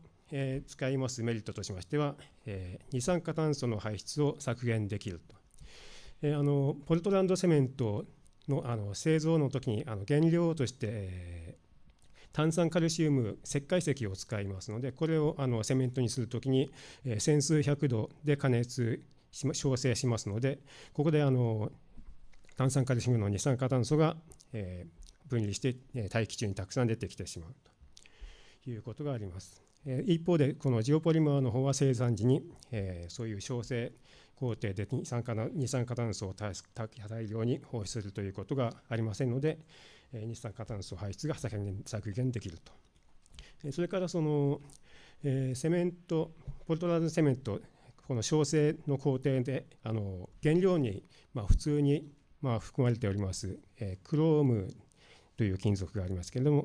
使いますメリットとしましては二酸化炭素の排出を削減できると。あのポルトランドセメントのあの製造の時にあの原料として炭酸カルシウム石灰石を使いますのでこれをあのセメントにするときに、千数百度で加熱調整しますのでここであの炭酸カルシウムの二酸化炭素が、分離して大気中にたくさん出てきてしまうということがあります。一方でこのジオポリマーの方は生産時に、そういう焼成工程で二酸化炭素を大量に放出するということがありませんので、二酸化炭素排出が削減削減できると。それからその、えセメントポルトラルセメントこの焼成の工程であの原料に、まあ、普通に、まあ、含まれております、えクロームという金属がありますけれども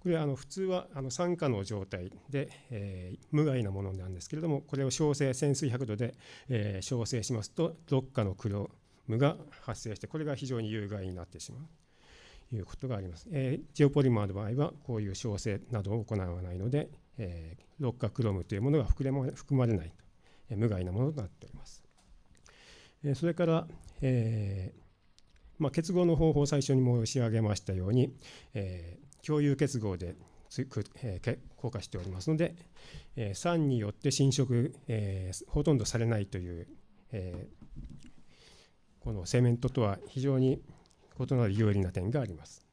これはあの普通はあの酸化の状態で、えー、無害なものなんですけれどもこれを焼成潜水100度で、えー、焼成しますと6価のクロームが発生してこれが非常に有害になってしまう。いうことがあります。えー、ジオポリマーの場合はこういう焼成などを行わないので、えー、六化クロムというものが含まれないと、えー、無害なものとなっております。えー、それから、えーまあ、結合の方法を最初に申し上げましたように、えー、共有結合でえー、効果しておりますので、えー、酸によって侵食、えー、ほとんどされないという、えー、このセメントとは非常にこなの有利な点があります。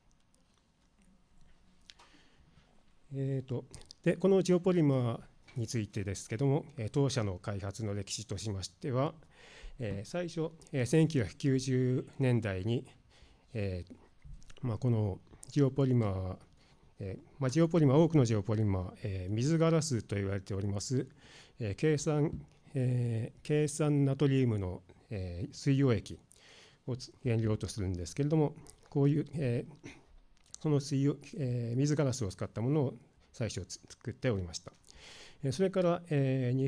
えーと、でこのジオポリマーについてですけども、え当社の開発の歴史としましては、え最初、え1990年代に、えまあ、このジオポリマー、えまあ、ジオポリマー多くのジオポリマー、え水ガラスと言われております、え計算え計算ナトリウムの、え水溶液を原料とするんですけれどもこういう、えー、その水えー、水ガラスを使ったものを最初作っておりました。それから、えー、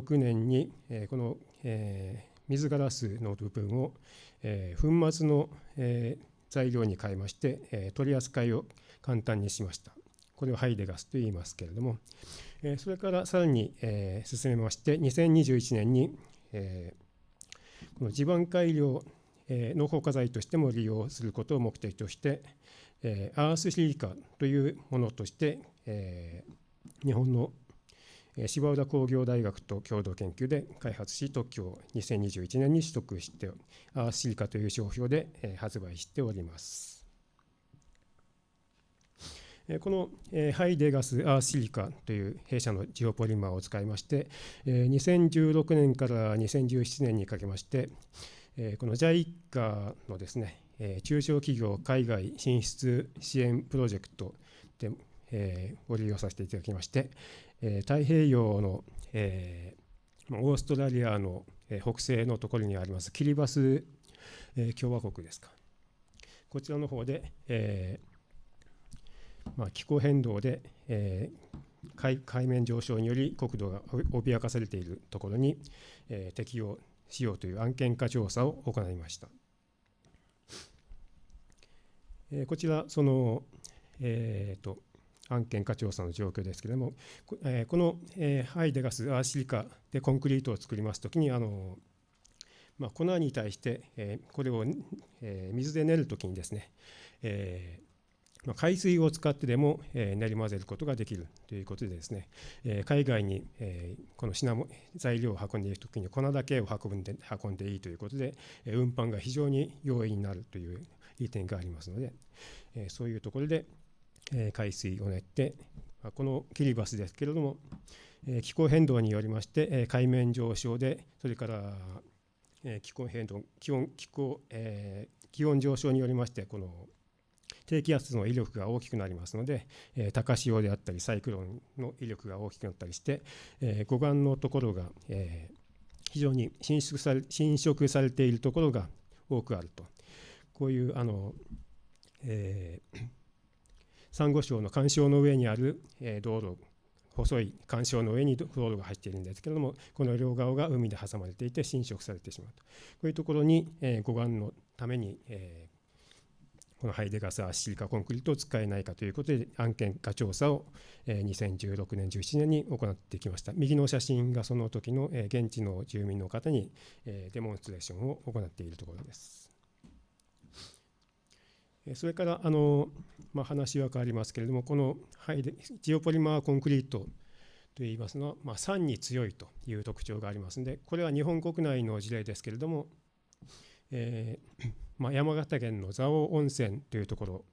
2006年に、えー、この、えー、水ガラスの部分を、えー、粉末の、えー、材料に変えまして、えー、取り扱いを簡単にしました。これをハイデガスと言いますけれども、えー、それからさらに、えー、進めまして2021年に、えー、この地盤改良えー、農法家財としても利用することを目的として、えー、アースシリカというものとして、えー、日本の芝浦工業大学と共同研究で開発し特許を2021年に取得してアースシリカという商標で、えー、発売しております。このハイデガス・アーシリカという弊社のジオポリマーを使いまして2016年から2017年にかけましてえこの JICA のですね、え中小企業海外進出支援プロジェクトで、えご利用させていただきまして、え太平洋の、えオーストラリアの、え北西のところにありますキリバス、え共和国ですかこちらの方で、えま気候変動で、え海、面上昇により国土が脅かされているところに、え適用しようという案件化調査を行いました。えー、こちら、その、えっ、ー、と、案件化調査の状況ですけれども、こえー、この、えー、ハイデガス、アーシリカでコンクリートを作りますときに、あのまあ、粉に対して、えー、これを、えー、水で練るときにですね、えーま海水を使ってでも、え練り混ぜることができるということでですね、え海外に、えこの品も材料を運んでいる時に粉だけを運んで運んでいいということで、え運搬が非常に容易になるといういい点がありますので、えそういうところで、え海水を練って、このキリバスですけれども、え気候変動によりまして、え海面上昇でそれから気候変動気温気候、え気温上昇によりましてこの低気圧の威力が大きくなりますので、えー、高潮であったりサイクロンの威力が大きくなったりして、えー、護岸のところが、え非常に浸食され侵食されているところが多くあるとこういうあの、えー、サンゴ礁の干渉の上にある、え道路細い干渉の上に道路が入っているんですけれどもこの両側が海で挟まれていて侵食されてしまうとこういうところに、え護岸のために、えこのハイデガスアシリカコンクリートを使えないかということで案件化調査を2016年17年に行ってきました右の写真がその時の現地の住民の方にデモンストレーションを行っているところですそれからあの、まあ、話は変わりますけれどもこのハイデジオポリマーコンクリートといいますのは、まあ、酸に強いという特徴がありますのでこれは日本国内の事例ですけれども、えーまあ、山形県の蔵王温泉というところ、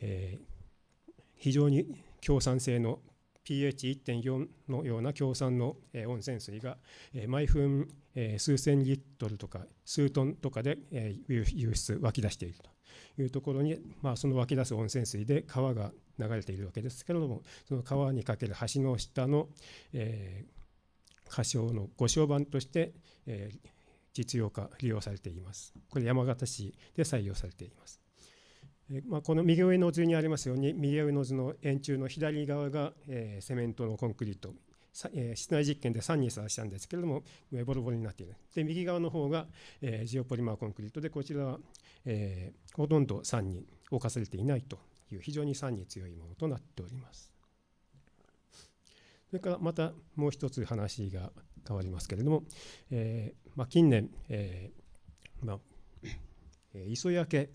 えー、非常に強酸性の pH1.4 のような強酸の、え温泉水が、え毎分、え数千リットルとか数トンとかで、え湧出湧き出しているというところに、まあ、その湧き出す温泉水で川が流れているわけですけれどもその川にかける橋の下の、えー、歌のご唱板として、えー、実用化利用されていますこれ山形市で採用されていますまあ、この右上の図にありますように右上の図の円柱の左側が、えセメントのコンクリート、え室内実験で3にさらしたんですけれども、えボロボロになっているで右側の方が、えジオポリマーコンクリートでこちらは、えほとんど3に侵されていないという非常に3に強いものとなっておりますそれからまたもう一つ話が変わりますけれども、えー、まあ、近年、えー、まあ、磯焼け、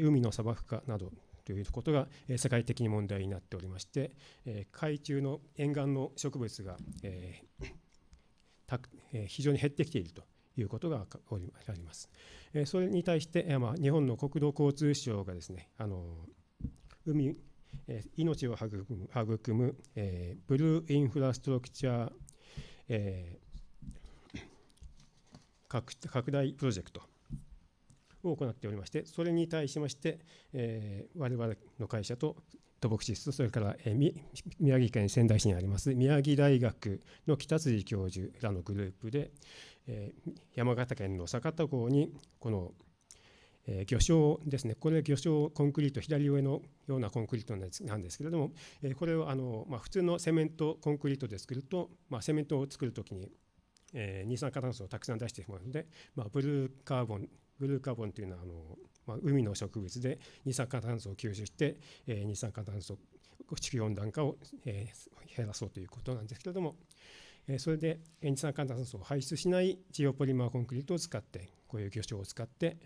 海の砂漠化などということが世界的に問題になっておりまして、海中の沿岸の植物が、えー、非常に減ってきているということがあります。それに対して、まあ、日本の国土交通省がですね、あの海命を育む、えー、ブルーインフラストラクチャーえ拡大プロジェクトを行っておりましてそれに対しまして、え我々の会社と土木シスム、それから、え宮城県仙台市にあります宮城大学の北辻教授らのグループで、え山形県の酒田港にこの「え魚礁ですねこれ魚礁コンクリート左上のようなコンクリートなんですけれども、えこれをあの、ま普通のセメントコンクリートで作ると、まセメントを作るときに、え二酸化炭素をたくさん出してしまうので、まブルーカーボンブルーカーボンというのはあの、ま海の植物で二酸化炭素を吸収して、え二酸化炭素地球温暖化を、え減らそうということなんですけれども、えそれで二酸化炭素を排出しないジオポリマーコンクリートを使ってこういう魚礁を使って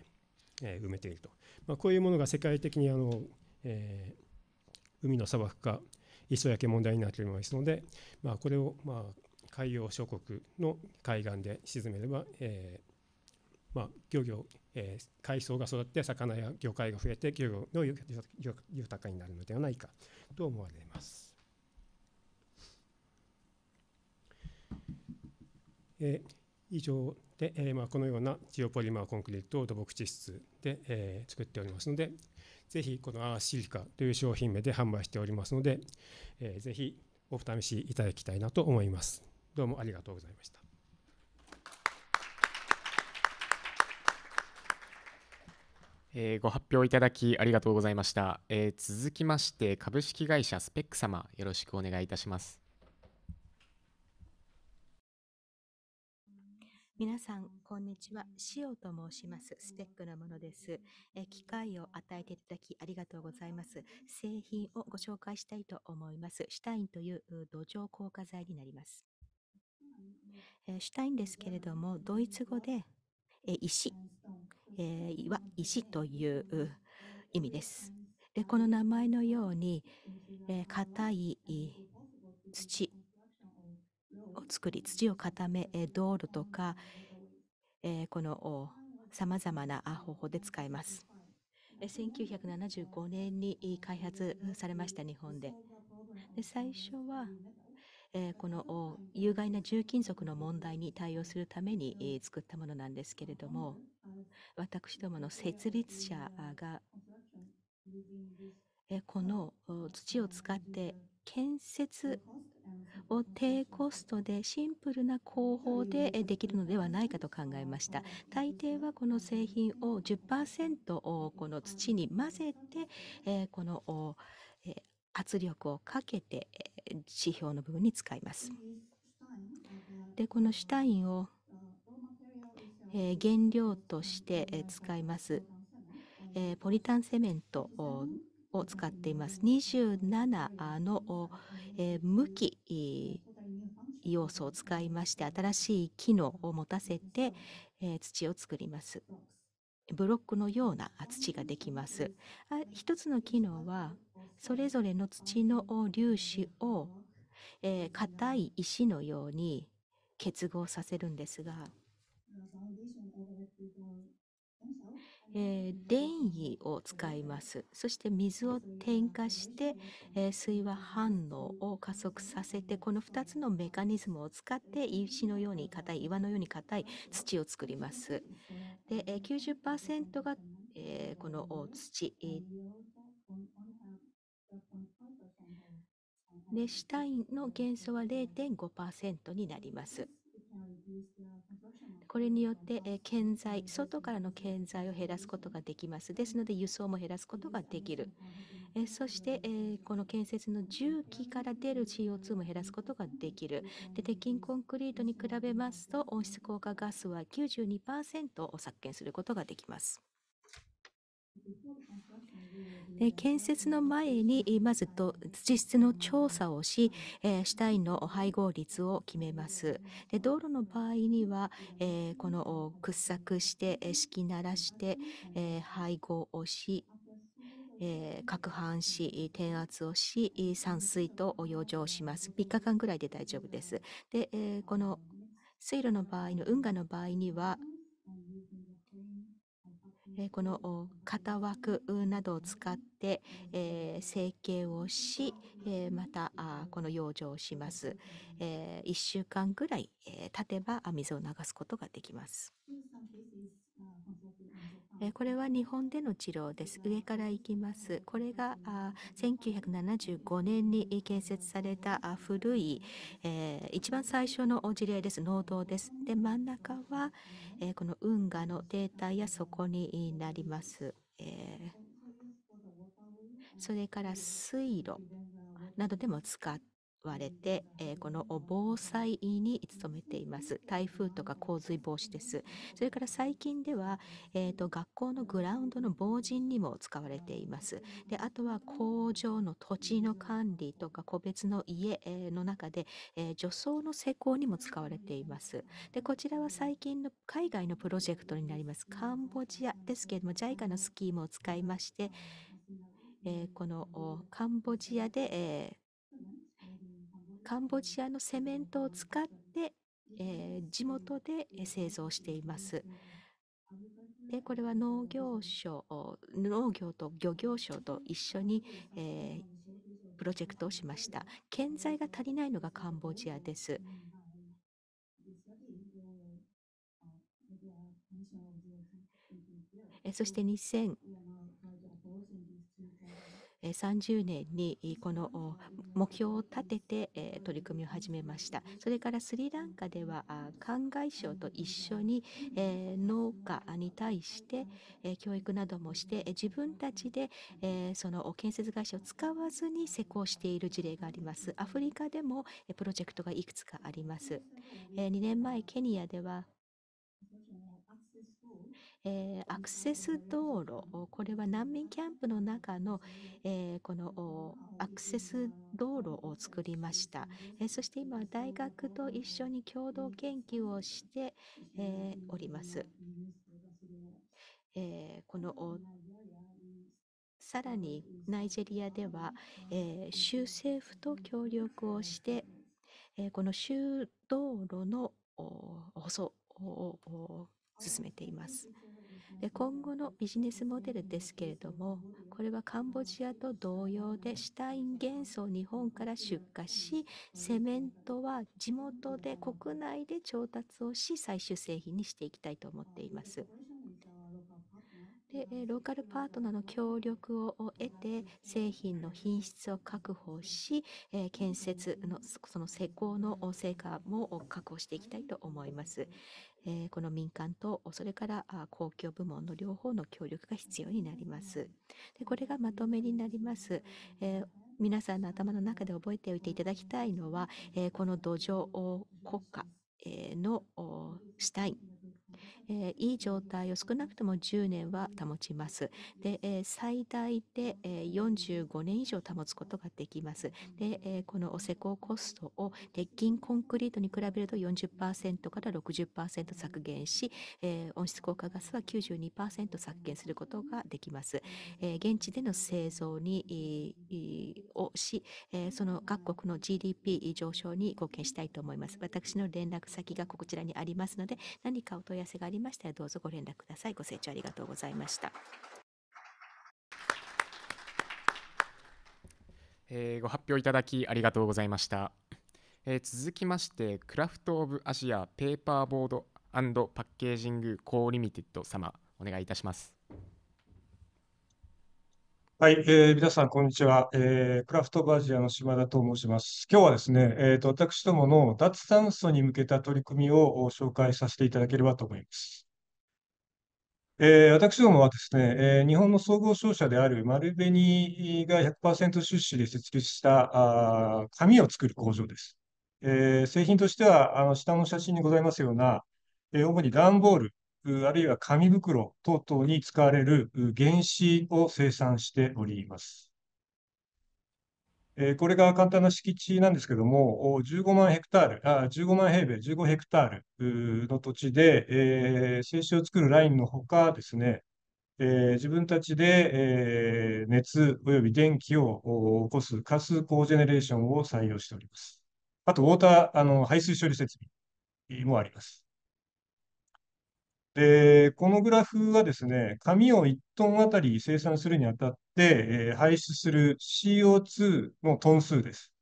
え埋めていると、まあ、こういうものが世界的にあの、えー、海の砂漠化磯焼け問題になっておりますので、まあ、これを、まあ、海洋諸国の海岸で沈めれば、えーまあ、漁業、えー、海藻が育って魚や魚介が増えて漁業の豊かになるのではないかと思われます。え以上で、えー、まあ、このようなジオポリマーコンクリートを土木地質で、えー、作っておりますので、ぜひこのアーシリカという商品名で販売しておりますので、えー、ぜひお試しいただきたいなと思います。どうもありがとうございました。えー、ご発表いただきありがとうございました、えー、続きまして株式会社スペック様よろしくお願いいたします皆さん、こんにちは。しおと申します。スペックなものです。え機会を与えていただきありがとうございます。製品をご紹介したいと思います。シュタインという土壌硬化剤になります。えシュタインですけれども、ドイツ語でえ石、えは石という意味です。でこの名前のように、え硬い土作り土を固め道路とか、えこのさまざまな方法で使います1975年に開発されました日本でで最初は、えこの有害な重金属の問題に対応するために作ったものなんですけれども私どもの設立者がこの土を使って建設を低コストでシンプルな工法でできるのではないかと考えました。大抵はこの製品を10%をこの土に混ぜて、この圧力をかけて指標の部分に使います。で、このシュタインを原料として使います。ポリタンセメントを使っています。27の、向き要素を使いまして新しい機能を持たせて、土を作ります。ブロックのような土ができます。一つの機能はそれぞれの土の粒子を、え硬い石のように結合させるんですがえー、電位を使います。そして水を点火して、えー、水和反応を加速させて、この2つのメカニズムを使って石のように硬い、岩のように硬い土を作ります。で、えー、90%が、えー、この土。で、シュタインの元素は0.5%になります。これによって、え建材、外からの建材を減らすことができます。ですので、輸送も減らすことができる。えそして、えこの建設の重機から出る CO2 も減らすことができる。で、鉄筋コンクリートに比べますと、温室効果ガスは92%を削減することができます。で建設の前にまずと土質の調査をし、えー、シュの配合率を決めます。で道路の場合には、えー、この掘削して敷き鳴らして、えー、配合をしえー、攪拌し、転圧をし、散水と養生します。3日間ぐらいで大丈夫です。で、えー、この水路の場合の運河の場合には、えこの型枠などを使って、え成形をし、えまたこの養生をします、え1週間ぐらい、え経てば水を流すことができます。これは日本での治療です。上からいきます。これがあ1975年に建設された古い、一番最初の事例です。農道です。で、真ん中は、この運河の停滞や底になります。それから水路などでも使っわれて、えー、この防災に努めています。台風とか洪水防止です。それから最近では、えーと、と学校のグラウンドの防塵にも使われています。であとは工場の土地の管理とか個別の家の中で、えー、除草の施工にも使われています。でこちらは最近の海外のプロジェクトになります。カンボジアですけれども JICA のスキームを使いまして、えー、このカンボジアで、えーカンボジアのセメントを使って、えー、地元で製造しています。でこれは農業省農業と漁業省と一緒に、えー、プロジェクトをしました。建材が足りないのがカンボジアです。そして2 0 30年にこの目標を立てて取り組みを始めましたそれからスリランカでは灌漑省と一緒に農家に対して教育などもして自分たちでその建設会社を使わずに施工している事例がありますアフリカでもプロジェクトがいくつかあります2年前ケニアではえー、アクセス道路、これは難民キャンプの中の、えー、このアクセス道路を作りました。えー、そして今、大学と一緒に共同研究をして、えおります。えこのさらにナイジェリアでは、え州政府と協力をして、えこの州道路の舗装を進めています。で今後のビジネスモデルですけれども、これはカンボジアと同様で、シュタイン元素を日本から出荷し、セメントは地元で国内で調達をし、最終製品にしていきたいと思っています。で、ローカルパートナーの協力を得て、製品の品質を確保し、建設の、その施工の成果も確保していきたいと思います。この民間と、それから公共部門の両方の協力が必要になります。でこれがまとめになります。皆さんの頭の中で覚えておいていただきたいのは、この土壌国家のスタイン、えー、いい状態を少なくとも10年は保ちます。で、えー、最大で、えー、45年以上保つことができます。で、えー、この施工コストを鉄筋コンクリートに比べると40%から60%削減し、えー、温室効果ガスは92%削減することができます。えー、現地での製造に、をし、えー、その各国の GDP 上昇に貢献したいと思います。私の連絡先がこちらにありますので、何かお問い合わせがありりましたらどうぞご連絡ください。ご清聴ありがとうございました。えー、ご発表いただきありがとうございました。えー、続きまして、クラフト・オブ・アジア・ペーパーボードパッケージング・コー・リミテッド様、お願いいたします。はい、えー、皆さん、こんにちは、えー。クラフトバージアの島田と申します。今日はですね、えーと、私どもの脱炭素に向けた取り組みを紹介させていただければと思います。えー、私どもはですね、えー、日本の総合商社である丸紅が100%出資で設立したあ紙を作る工場です。えー、製品としてはあの、下の写真にございますような、えー、主に段ボール、あるいは紙袋等々に使われる原子を生産しております。これが簡単な敷地なんですけども、15万ヘクタール、あ15万平米、15ヘクタールの土地で、えー、製紙を作るラインのほかですね、えー、自分たちで、えー、熱および電気を起こす加スコージェネレーションを採用しております。あと、ウォーター、あの排水処理設備もあります。で、このグラフはですね、紙を1トンあたり生産するにあたって、え排出する CO2 のトン数です。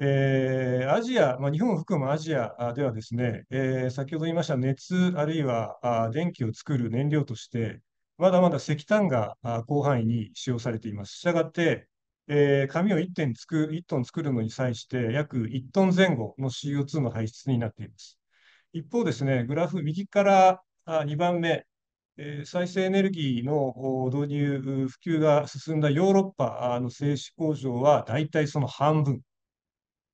えー、アジア、まあ、日本を含むアジアではですね、えー、先ほど言いました熱あるいはあ電気を作る燃料として、まだまだ石炭が広範囲に使用されています。したがって、えー、紙を 1, 点作1トン作るのに際して約1トン前後の CO2 の排出になっています。一方ですね、グラフ右から2番目、再生エネルギーの導入、普及が進んだヨーロッパの製紙工場は大体その半分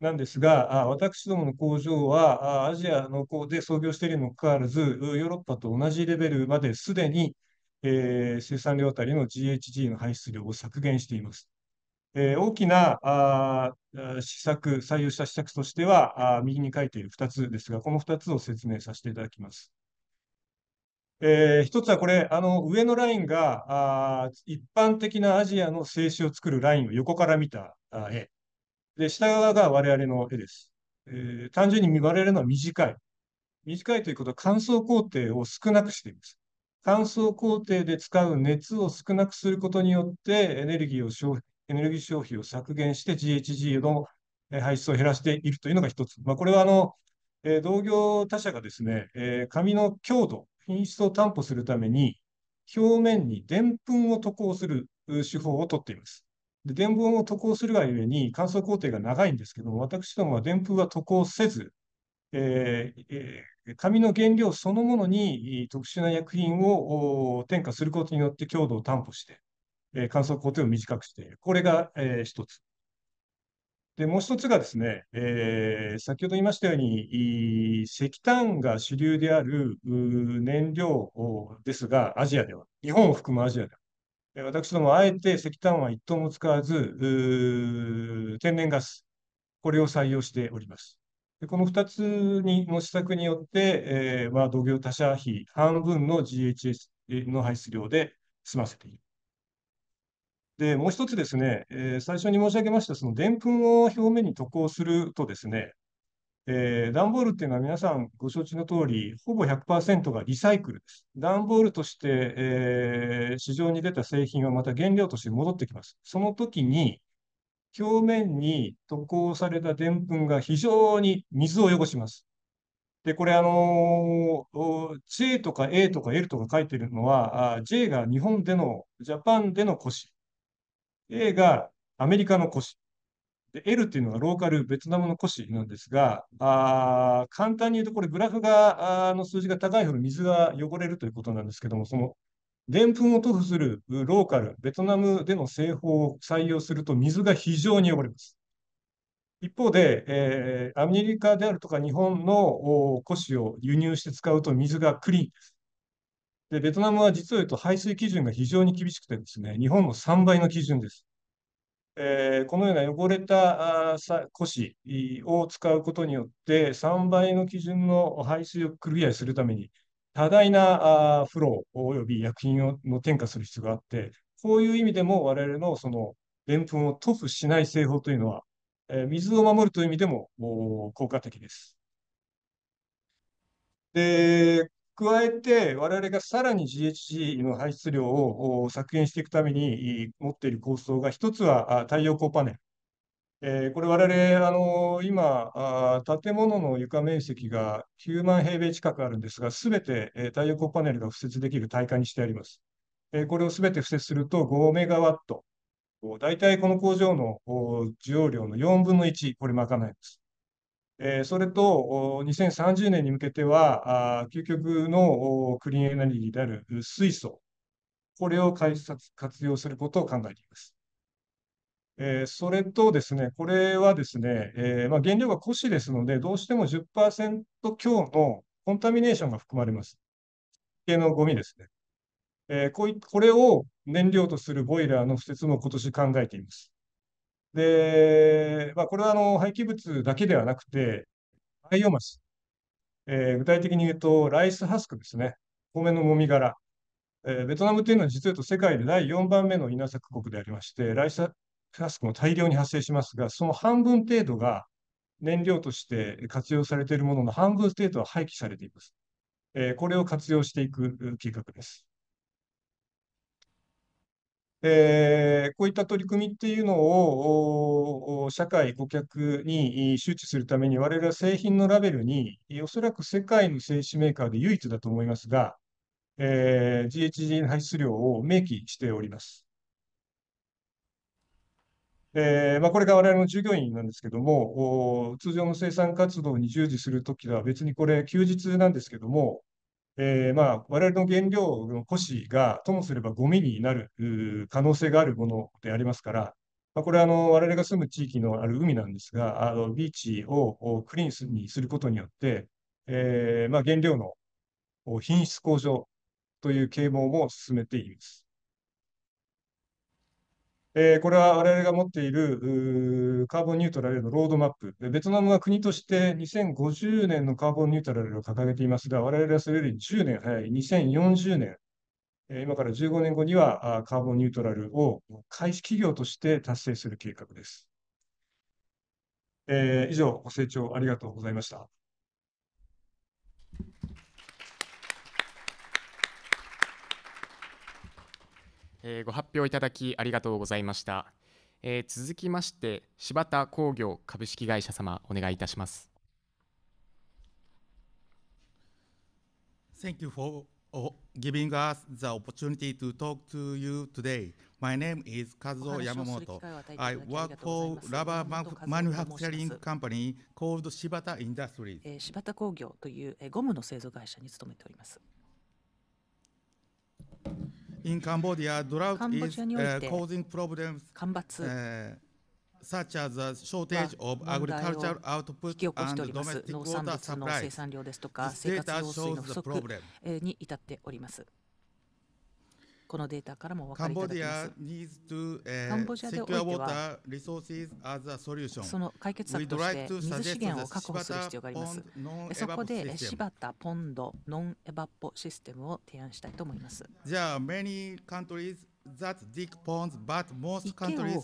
なんですが、私どもの工場はアジアの方で創業しているにもかかわらず、ヨーロッパと同じレベルまですでに、えー、生産量あたりの GHG の排出量を削減しています。えー、大きなあ施策、採用した施策としては、あ右に書いている2つですが、この2つを説明させていただきます。えー、一つはこれ、あの上のラインがあ一般的なアジアの静止を作るラインを横から見た絵。で、下側が我々の絵です。えー、単純に我々のは短い。短いということは乾燥工程を少なくしています。乾燥工程で使う熱を少なくすることによってエネルギーを消費エネルギー消費を削減して GHG の排出を減らしているというのが一つ。まあ、これはあの、えー、同業他社がですね、えー、紙の強度品質を担保するために、表面にでんぷんを塗膏する手法をとっています。で、でんぷんを渡航するがゆえに乾燥工程が長いんですけども、私どもはでんぷんは渡航せず、えーえー、紙の原料そのものに特殊な薬品を添加することによって強度を担保して、えー、乾燥工程を短くしている。これが、えー、一つ。で、もう一つがですね、えー、先ほど言いましたように、石炭が主流である燃料ですが、アジアでは、日本を含むアジアでは、私どもあえて石炭は一トンも使わず、天然ガス、これを採用しております。でこの2つにの施策によって、えーまあ、同業他社費半分の GHS の排出量で済ませている。で、もう一つですね、えー、最初に申し上げました、そのでんぷんを表面に渡航するとですね、えー、段ボールっていうのは皆さんご承知の通り、ほぼ100%がリサイクルです。段ボールとして、えー、市場に出た製品はまた原料として戻ってきます。その時に、表面に渡航されたでんぷんが非常に水を汚します。で、これ、あのー、J とか A とか L とか書いてるのは、J が日本での、ジャパンでの古紙、A がアメリカの古紙。で、L っていうのがローカル、ベトナムの古紙なんですが、あ簡単に言うと、これグラフが、あの数字が高いほど水が汚れるということなんですけども、その、デンプンを塗布するローカル、ベトナムでの製法を採用すると水が非常に汚れます。一方で、えー、アメリカであるとか日本の古紙を輸入して使うと水がクリーンです。で、ベトナムは実を言うと排水基準が非常に厳しくてですね、日本の3倍の基準です。えー、このような汚れた古紙を使うことによって、3倍の基準の排水をクリアするために、多大なフローおよび薬品をの添加する必要があって、こういう意味でも我々のそのでんぷんを塗布しない製法というのは、えー、水を守るという意味でも効果的です。で、加えて、我々がさらに GHG の排出量を削減していくために持っている構想が、一つは太陽光パネル。これ我々、あの今建物の床面積が9万平米近くあるんですが、すべて、太陽光パネルが敷設できる耐火にしてあります。これをすべて敷設すると5メガワット。大体この工場の需要量の4分の1、これ賄います。えそれと2030年に向けてはあ究極のクリーンエネルギーである水素これを開発活用することを考えています。えそれとですね、これはですね、えまあ、原料が古紙ですので、どうしても10%強のコンタミネーションが含まれます。系のゴミですね。えこいこれを燃料とするボイラーの敷設も今年考えています。で、まあ、これはあの廃棄物だけではなくて、バイオマス、えー、具体的に言うと、ライスハスクですね、米のもみ殻、えー、ベトナムというのは実は世界で第4番目の稲作国でありまして、ライスハスクも大量に発生しますが、その半分程度が燃料として活用されているものの半分程度は廃棄されています。えー、これを活用していく計画です。えー、こういった取り組みっていうのを社会、顧客に周知するために、我々は製品のラベルに、おそらく世界の製紙メーカーで唯一だと思いますが、えー、GHG の排出量を明記しております。えーまあ、これが我々の従業員なんですけども、通常の生産活動に従事するときは別にこれ休日なんですけども、えー、まあ、我々の原料の古紙がともすればゴミになる可能性があるものでありますから、まあ、これはあの我々が住む地域のある海なんですが、あのビーチをクリーンにすることによって、えー、まあ、原料の品質向上という啓蒙も進めています。えー、これは我々が持っているカーボンニュートラルへのロードマップ、ベトナムは国として2050年のカーボンニュートラルを掲げていますが、我々はそれより10年早い2040年、えー、今から15年後にはカーボンニュートラルを開始企業として達成する計画です。えー、以上、ご清聴ありがとうございました。えー、ご発表いただきありがとうございました。えー、続きまして、柴田工業株式会社様、お願いいたします。Thank you for giving us the opportunity to talk to you today. My name is Kazuo Yamamoto. I work for rubber manufacturing company called Shibata Industries. 柴田工業というゴムの製造会社に勤めております。In Cambodia, drought is uh, causing problems uh, such as a shortage of agricultural output and domestic water supply. This data shows the problem. に至っております。このデータからも分かります。カンボジアでおいては、その解決策として水資源を確保する必要があります。そこで、柴田ポンドノンエバッポシステムを提案したいと思います。じゃあ、many countries 池を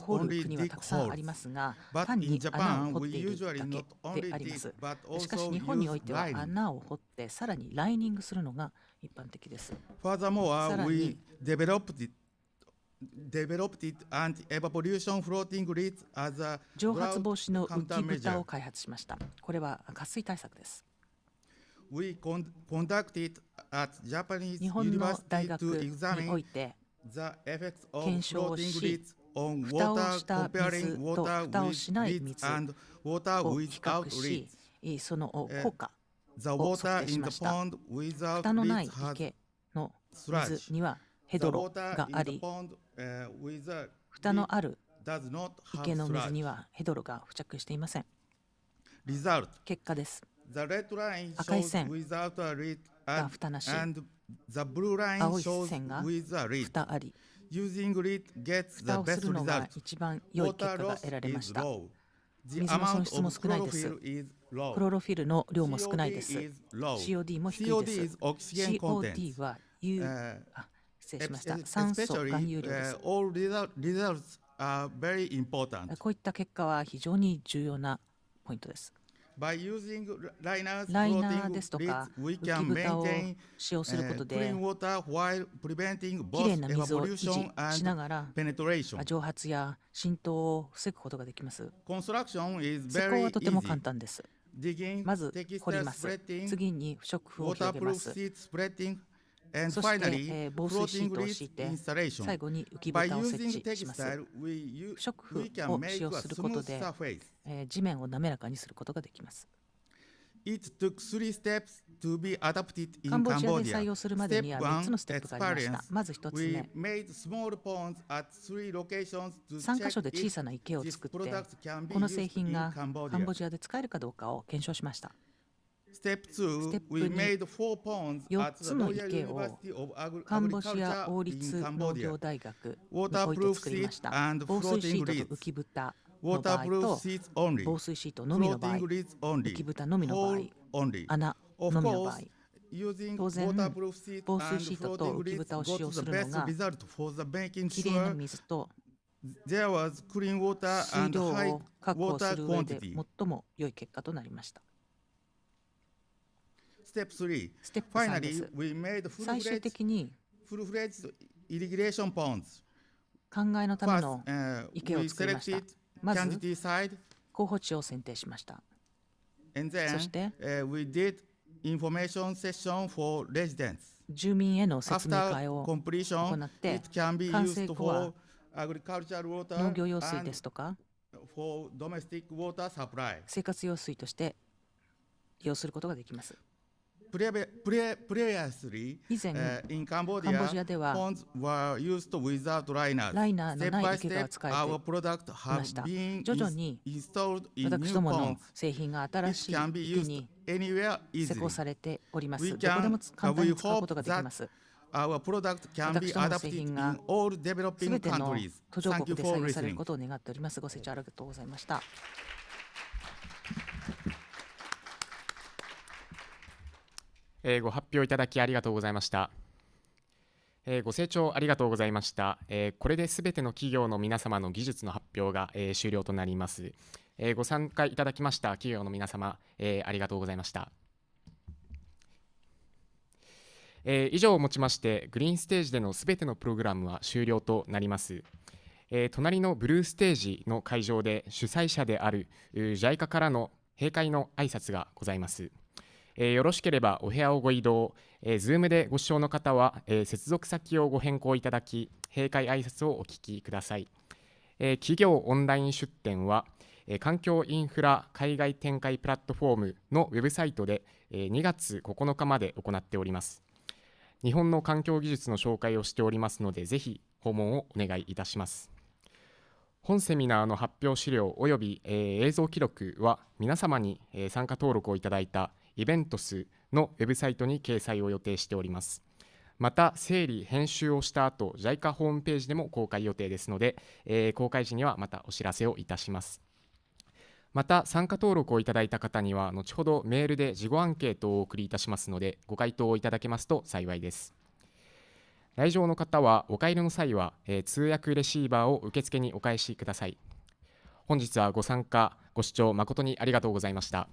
掘る国はたくさんありますが、単に穴を掘っているだけであります。しかし日本においては穴を掘って、さらにライニングするのが一般的です。Furthermore, we developed it developed it and evaporation floating grid as a 蒸発防止の浮き蓋を開発しました。これは渇水対策です。We conducted at Japanese 日本の大学において検証をし、蓋をした水と蓋をしない水を比較し、その効果測定しました。蓋のない池の水にはヘドロがあり、蓋のある池の水にはヘドロが付着していません。結果です。赤い線が蓋なし、青い線が蓋あり、蓋をするのが一番良い結果が得られました。水の損失も少ないです。クロロフィルの量も少ないです。COD も低いです。COD は有、あ失礼しました。酸素含有量です。こういった結果は非常に重要なポイントです。ライナーですとか浮き蓋を使用することで、きれいな水を維持しながら、蒸発や浸透を防ぐことができます。施工はとても簡単です。まず掘ります。次に不織布を広げます。And そして、えー、防水シートを敷いて最後に浮き蓋を設置します不織布を使用することで、え地面を滑らかにすることができます It took three steps to be adopted in カンボジアで採用するまでには3つのステップがありました。まず1つ目、3箇所で小さな池を作って、この製品がカンボジアで使えるかどうかを検証しました。ステップ4つの池をカンボジア王立農業大学において作りました。防水シートと浮き蓋の場合と防水シートのみの場合、浮き蓋のみの場合、穴のみの場合。当然、防水シートと浮き蓋を使用するのが、きれいな水と水量を確保する上で最も良い結果となりました。ステップ 3. Step 3です。最終的に考えのための池を作りました。まず候補地を選定しました。そして、information session for residents. 住民への説明会を行って、完成後は農業用水ですとか、生活用水として利用することができます。プレベプレプレヤスリー以前、uh, in c a m b o d カンボジアでは phones were used without liners ライナーのない機械を使えていました徐々に in 私どもの製品が新しい機に施工されておりますどこでも簡単に使うことができます Our product can be adapted in all developing countries. 途上国で採用されることを願っております。ご清聴ありがとうございました。えご発表いただきありがとうございました。えご清聴ありがとうございました。えこれで全ての企業の皆様の技術の発表が、え終了となります。えご参加いただきました企業の皆様、えありがとうございました。え以上をもちまして、グリーンステージでのすべてのプログラムは終了となります。え隣のブルーステージの会場で主催者である JICA からの閉会の挨拶がございます。えよろしければお部屋をご移動、えー、Zoom でご視聴の方は、え接続先をご変更いただき、閉会挨拶をお聞きください。え企業オンライン出展は、え環境インフラ海外展開プラットフォームのウェブサイトで、え2月9日まで行っております。日本の環境技術の紹介をしておりますので、ぜひ訪問をお願いいたします。本セミナーの発表資料及び、えー、映像記録は皆様に、えー、参加登録をいただいたイベントスのウェブサイトに掲載を予定しております。また整理・編集をした後 JICA ホームページでも公開予定ですので、えー、公開時にはまたお知らせをいたしますまた参加登録をいただいた方には後ほどメールで事後アンケートをお送りいたしますのでご回答をいただけますと幸いです来場の方はお帰りの際は、えー、通訳レシーバーを受付にお返しください本日はご参加ご視聴誠にありがとうございました